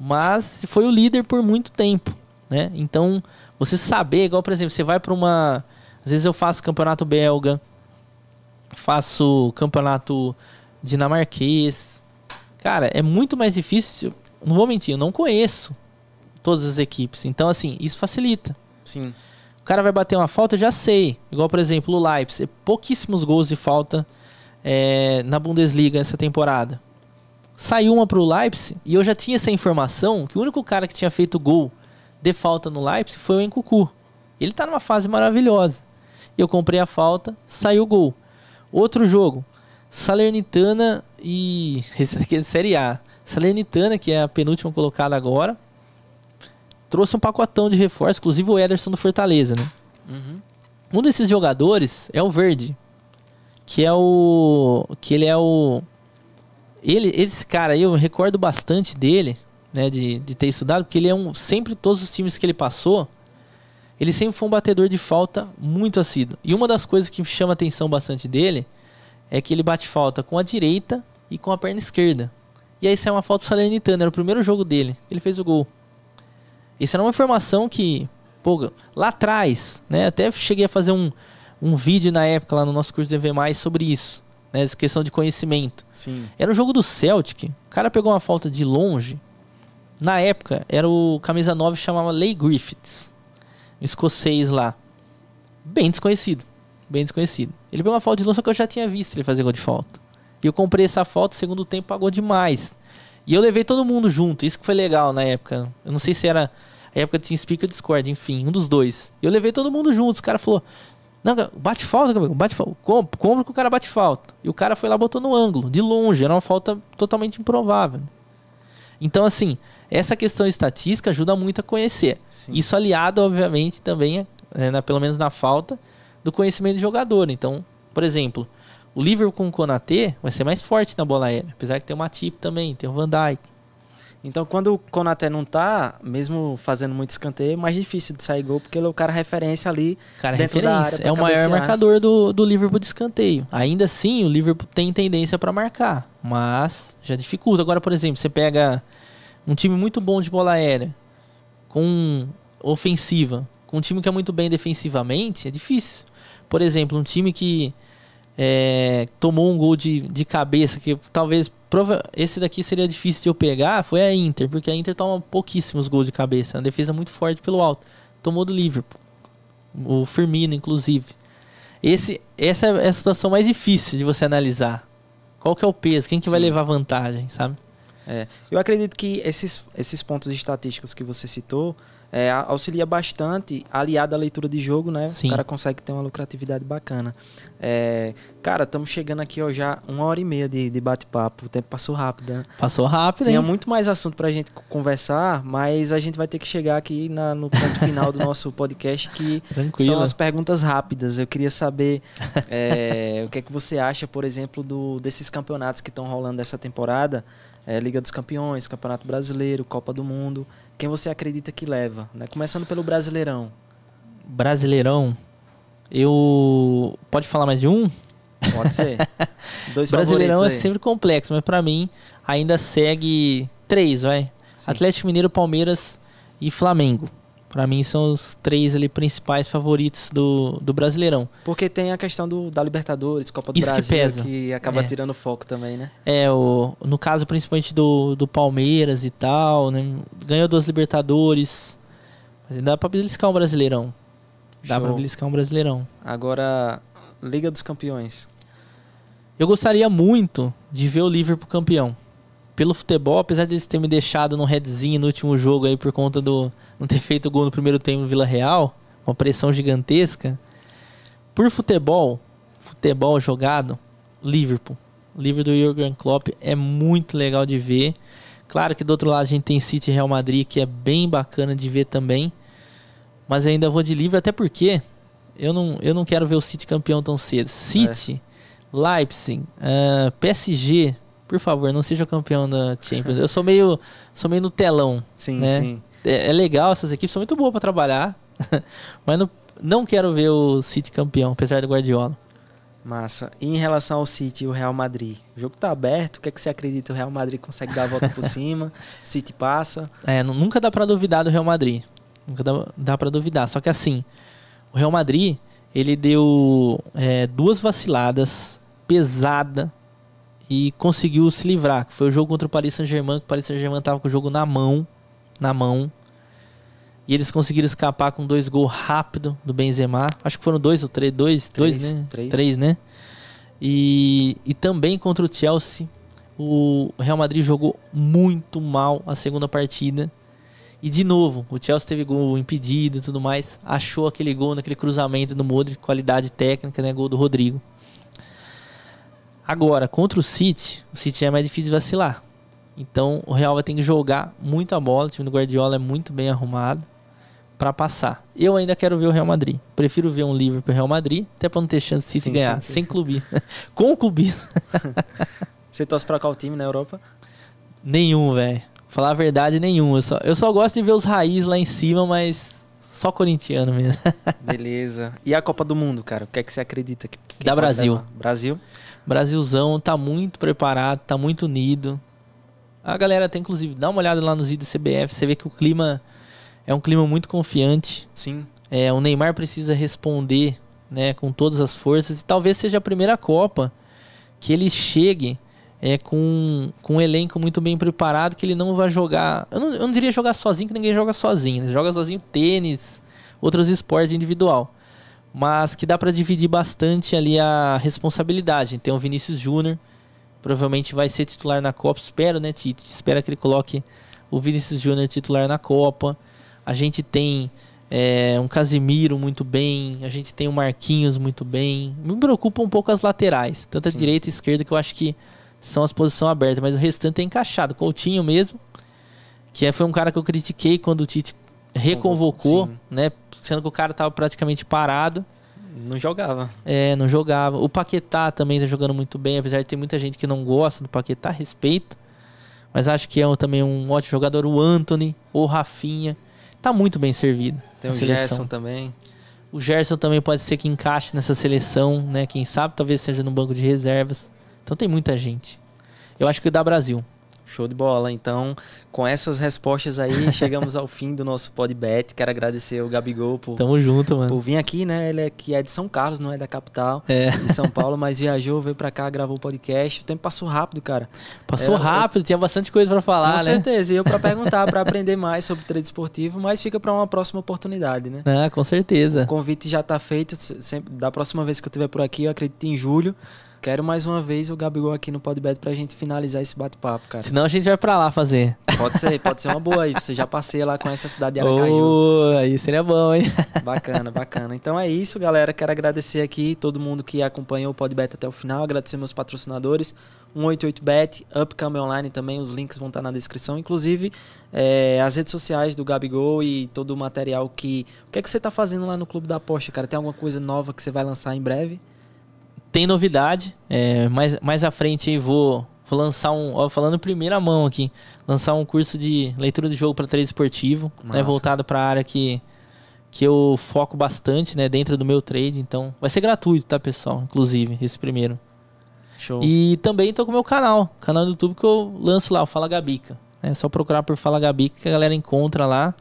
S2: Mas foi o líder por muito tempo. Né? Então, você saber, igual, por exemplo, você vai para uma. Às vezes eu faço campeonato belga, faço campeonato dinamarquês. Cara, é muito mais difícil. Não vou mentir, eu não conheço todas as equipes. Então, assim, isso facilita. Sim. O cara vai bater uma falta, eu já sei. Igual, por exemplo, o Leipzig. É pouquíssimos gols de falta é, na Bundesliga essa temporada. Saiu uma pro Leipzig e eu já tinha essa informação que o único cara que tinha feito gol de falta no Leipzig foi o Encucu. Ele está numa fase maravilhosa. Eu comprei a falta, saiu o gol. Outro jogo, Salernitana e. <laughs> Esse aqui é de Série A. Salernitana, que é a penúltima colocada agora, trouxe um pacotão de reforço, inclusive o Ederson do Fortaleza, né? Uhum. Um desses jogadores é o Verde, que é o que ele é o ele esse cara aí, eu recordo bastante dele né, de, de ter estudado, porque ele é um. Sempre todos os times que ele passou, ele sempre foi um batedor de falta muito assíduo. E uma das coisas que me chama a atenção bastante dele é que ele bate falta com a direita e com a perna esquerda. E aí saiu uma falta pro Salernitano, era o primeiro jogo dele. Ele fez o gol. Isso era uma informação que, pô, lá atrás, né? Até cheguei a fazer um, um vídeo na época lá no nosso curso de EV+, sobre isso. Né, essa questão de conhecimento. Sim. Era o jogo do Celtic. O cara pegou uma falta de longe, na época, era o camisa 9 chamava Leigh Griffiths, um escocês lá. Bem desconhecido, bem desconhecido. Ele pegou uma falta de longe, que eu já tinha visto ele fazer gol de falta. E eu comprei essa falta, segundo tempo pagou demais. E eu levei todo mundo junto, isso que foi legal na época. Eu não sei se era a época de Teamspeak ou Discord, enfim, um dos dois. Eu levei todo mundo junto, o cara falou: Não, bate falta, bate falta, compra, compra que o cara bate falta. E o cara foi lá, botou no ângulo, de longe, era uma falta totalmente improvável. Então, assim, essa questão estatística ajuda muito a conhecer. Sim. Isso aliado, obviamente, também, é, na, pelo menos na falta, do conhecimento do jogador. Então, por exemplo, o Liverpool com o Konaté vai ser mais forte na bola aérea, apesar que tem o Matip também, tem o Van Dijk.
S1: Então, quando o Konaté não tá, mesmo fazendo muito escanteio, é mais difícil de sair gol, porque ele é o cara referência ali cara, é dentro referência. da área. É o maior marcador
S2: do, do Liverpool de escanteio. Ainda assim, o Liverpool tem tendência para marcar, mas já dificulta. Agora, por exemplo, você pega um time muito bom de bola aérea, com ofensiva, com um time que é muito bem defensivamente, é difícil. Por exemplo, um time que é, tomou um gol de, de cabeça, que talvez prova, esse daqui seria difícil de eu pegar, foi a Inter, porque a Inter toma pouquíssimos gols de cabeça, uma defesa muito forte pelo alto. Tomou do Liverpool, o Firmino, inclusive. Esse, essa é a situação mais difícil de você analisar. Qual que é o peso? Quem que Sim. vai levar vantagem, sabe?
S1: É, eu acredito que esses, esses pontos estatísticos que você citou é, auxilia bastante, aliado à leitura de jogo, né? Sim. O cara consegue ter uma lucratividade bacana. É, cara, estamos chegando aqui ó, já uma hora e meia de, de bate-papo. O tempo passou rápido, né?
S2: Passou rápido, Tinha hein?
S1: muito mais assunto pra gente conversar, mas a gente vai ter que chegar aqui na, no ponto final do nosso podcast, que <laughs> Tranquilo. são as perguntas rápidas. Eu queria saber é, o que é que você acha, por exemplo, do, desses campeonatos que estão rolando essa temporada é, Liga dos Campeões, Campeonato Brasileiro, Copa do Mundo. Quem você acredita que leva? Né? Começando pelo Brasileirão.
S2: Brasileirão, eu. Pode falar mais de um?
S1: Pode ser. <laughs> Dois Brasileirão é sempre
S2: complexo, mas para mim ainda segue três, vai. Sim. Atlético Mineiro, Palmeiras e Flamengo. Para mim são os três ali principais favoritos do, do Brasileirão.
S1: Porque tem a questão do, da Libertadores, Copa do Isso Brasil, que, pesa. que acaba é. tirando foco também, né?
S2: É, o, no caso principalmente do, do Palmeiras e tal, né? Ganhou duas Libertadores. Mas dá pra beliscar um Brasileirão. Dá para pra beliscar um Brasileirão.
S1: Agora, Liga dos Campeões.
S2: Eu gostaria muito de ver o Liverpool campeão pelo futebol, apesar deles ter me deixado no redzinho no último jogo aí por conta do não ter feito gol no primeiro tempo no Vila Real, uma pressão gigantesca. Por futebol, futebol jogado, Liverpool. O do Jurgen Klopp é muito legal de ver. Claro que do outro lado a gente tem City e Real Madrid, que é bem bacana de ver também. Mas ainda vou de livro, até porque eu não, eu não quero ver o City campeão tão cedo. City, é. Leipzig, uh, ah, PSG, por favor, não seja campeão da Champions. Eu sou meio, sou meio no telão. Sim, né? sim. É, é, legal essas equipes, são muito boas para trabalhar,
S1: <laughs> mas não, não quero ver o City campeão, apesar do Guardiola. Massa. E em relação ao City e o Real Madrid? O jogo tá aberto, o que, é que você acredita? O Real Madrid consegue dar a volta por <laughs> cima, o City passa?
S2: É, nunca dá para duvidar do Real Madrid. Nunca dá, dá para duvidar. Só que assim, o Real Madrid, ele deu é, duas vaciladas pesada e conseguiu se livrar, que foi o jogo contra o Paris Saint-Germain, que o Paris Saint-Germain estava com o jogo na mão, na mão. E eles conseguiram escapar com dois gols rápido do Benzema. Acho que foram dois ou três, dois, três, dois, né? Três, três né? E, e também contra o Chelsea, o Real Madrid jogou muito mal a segunda partida. E de novo, o Chelsea teve gol impedido e tudo mais. Achou aquele gol naquele cruzamento do Modric, qualidade técnica, né? Gol do Rodrigo. Agora, contra o City, o City já é mais difícil de vacilar. Então o Real vai ter que jogar muita bola. O time do Guardiola é muito bem arrumado para passar. Eu ainda quero ver o Real Madrid. Prefiro ver um livro pro Real Madrid, até para não ter chance de City sim, ganhar. Sim, sim. Sem clube. <laughs> Com o clube.
S1: <laughs> Você torce pra qual time na Europa?
S2: Nenhum, velho. Falar a verdade, nenhum. Eu só, eu só gosto de ver os raiz lá em cima, mas só corintiano mesmo. <laughs> Beleza. E a Copa do Mundo, cara? O que é que você acredita? Que, da Brasil. Dar? Brasil? Brasilzão tá muito preparado, tá muito unido. A galera tem, inclusive, dá uma olhada lá nos vídeos do CBF, você vê que o clima é um clima muito confiante. Sim. É, o Neymar precisa responder né, com todas as forças. E talvez seja a primeira Copa que ele chegue é, com, com um elenco muito bem preparado, que ele não vai jogar. Eu não, eu não diria jogar sozinho, que ninguém joga sozinho. Ele né? Joga sozinho tênis, outros esportes individual. Mas que dá para dividir bastante ali a responsabilidade. Então, o Vinícius Júnior provavelmente vai ser titular na Copa. Espero, né, Tite? Espero que ele coloque o Vinícius Júnior titular na Copa. A gente tem é, um Casimiro muito bem, a gente tem o Marquinhos muito bem. Me preocupa um pouco as laterais, tanto a Sim. direita e a esquerda, que eu acho que são as posições abertas, mas o restante é encaixado. Coutinho mesmo, que é, foi um cara que eu critiquei quando o Tite reconvocou, Sim. né? Sendo que o cara tava praticamente parado.
S1: Não jogava.
S2: É, não jogava. O Paquetá também tá jogando muito bem, apesar de ter muita gente que não gosta do Paquetá, respeito. Mas acho que é um, também um ótimo jogador. O Anthony, o Rafinha. Tá muito bem servido. Tem o seleção. Gerson também. O Gerson também pode ser que encaixe nessa seleção, né? Quem sabe talvez seja no banco
S1: de reservas. Então tem muita gente. Eu acho que dá Brasil. Show de bola. Então, com essas respostas aí, <laughs> chegamos ao fim do nosso podbet. Quero agradecer o Gabigol por. Tamo junto, mano. Por vir aqui, né? Ele é, que é de São Carlos, não é da capital é. de São Paulo, mas viajou, veio pra cá, gravou o podcast. O tempo passou rápido, cara. Passou é, rápido, eu... tinha bastante coisa para falar, com né? Com certeza. E eu pra perguntar, para aprender <laughs> mais sobre treino esportivo, mas fica para uma próxima oportunidade, né? Ah, com certeza. O convite já tá feito. Sempre, da próxima vez que eu estiver por aqui, eu acredito em julho. Quero mais uma vez o Gabigol aqui no Podbet pra gente finalizar esse bate-papo, cara.
S2: Senão a gente vai pra lá fazer.
S1: Pode ser, pode ser uma boa aí. Você já passeia lá com essa cidade de Aracaju.
S2: aí seria bom, hein?
S1: <laughs> Bacana, bacana. Então é isso, galera. Quero agradecer aqui todo mundo que acompanhou o Podbet até o final. Agradecer meus patrocinadores. 188bet, Upcam Online também, os links vão estar na descrição. Inclusive, é, as redes sociais do Gabigol e todo o material que. O que é que você tá fazendo lá no Clube da Aposta, cara? Tem alguma coisa nova que você vai lançar em breve? tem novidade.
S2: É, mais, mais à frente aí vou, vou lançar um. Ó, falando primeira mão aqui. Lançar um curso de leitura de jogo para trade esportivo. Né, voltado para a área que, que eu foco bastante né, dentro do meu trade. Então vai ser gratuito, tá, pessoal? Inclusive, esse primeiro. Show. E também tô com o meu canal. Canal do YouTube que eu lanço lá, o Fala Gabica. É só procurar por Fala Gabica que a galera encontra lá.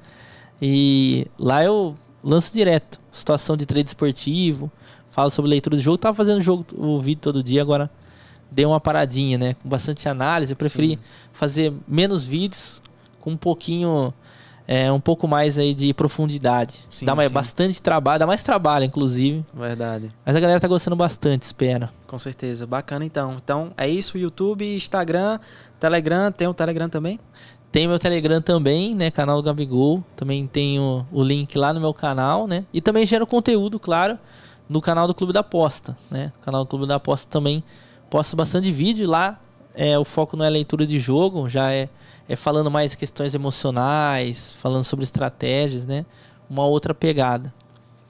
S2: E lá eu lanço direto. Situação de trade esportivo falo sobre leitura do jogo. Tava fazendo jogo, o vídeo todo dia, agora deu uma paradinha, né? Com bastante análise. Eu preferi Sim. fazer menos vídeos com um pouquinho é, um pouco mais aí de profundidade. Sim, dá mais, sim.
S1: bastante trabalho, dá
S2: mais trabalho, inclusive.
S1: Verdade. Mas a
S2: galera tá gostando bastante, espera.
S1: Com certeza. Bacana então. Então é isso: YouTube, Instagram, Telegram. Tem o Telegram também?
S2: Tem meu Telegram também, né? Canal do Gabigol. Também tenho o link lá no meu canal, né? E também gero conteúdo, claro no canal do Clube da Aposta, né? O canal do Clube da Aposta também posto bastante vídeo lá. É, o foco não é leitura de jogo, já é, é falando
S1: mais questões emocionais, falando sobre estratégias, né? Uma outra pegada.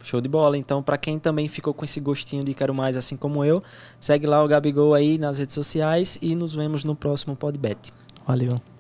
S1: Show de bola. Então, para quem também ficou com esse gostinho de quero mais, assim como eu, segue lá o Gabigol aí nas redes sociais e nos vemos no próximo Podbet. Valeu.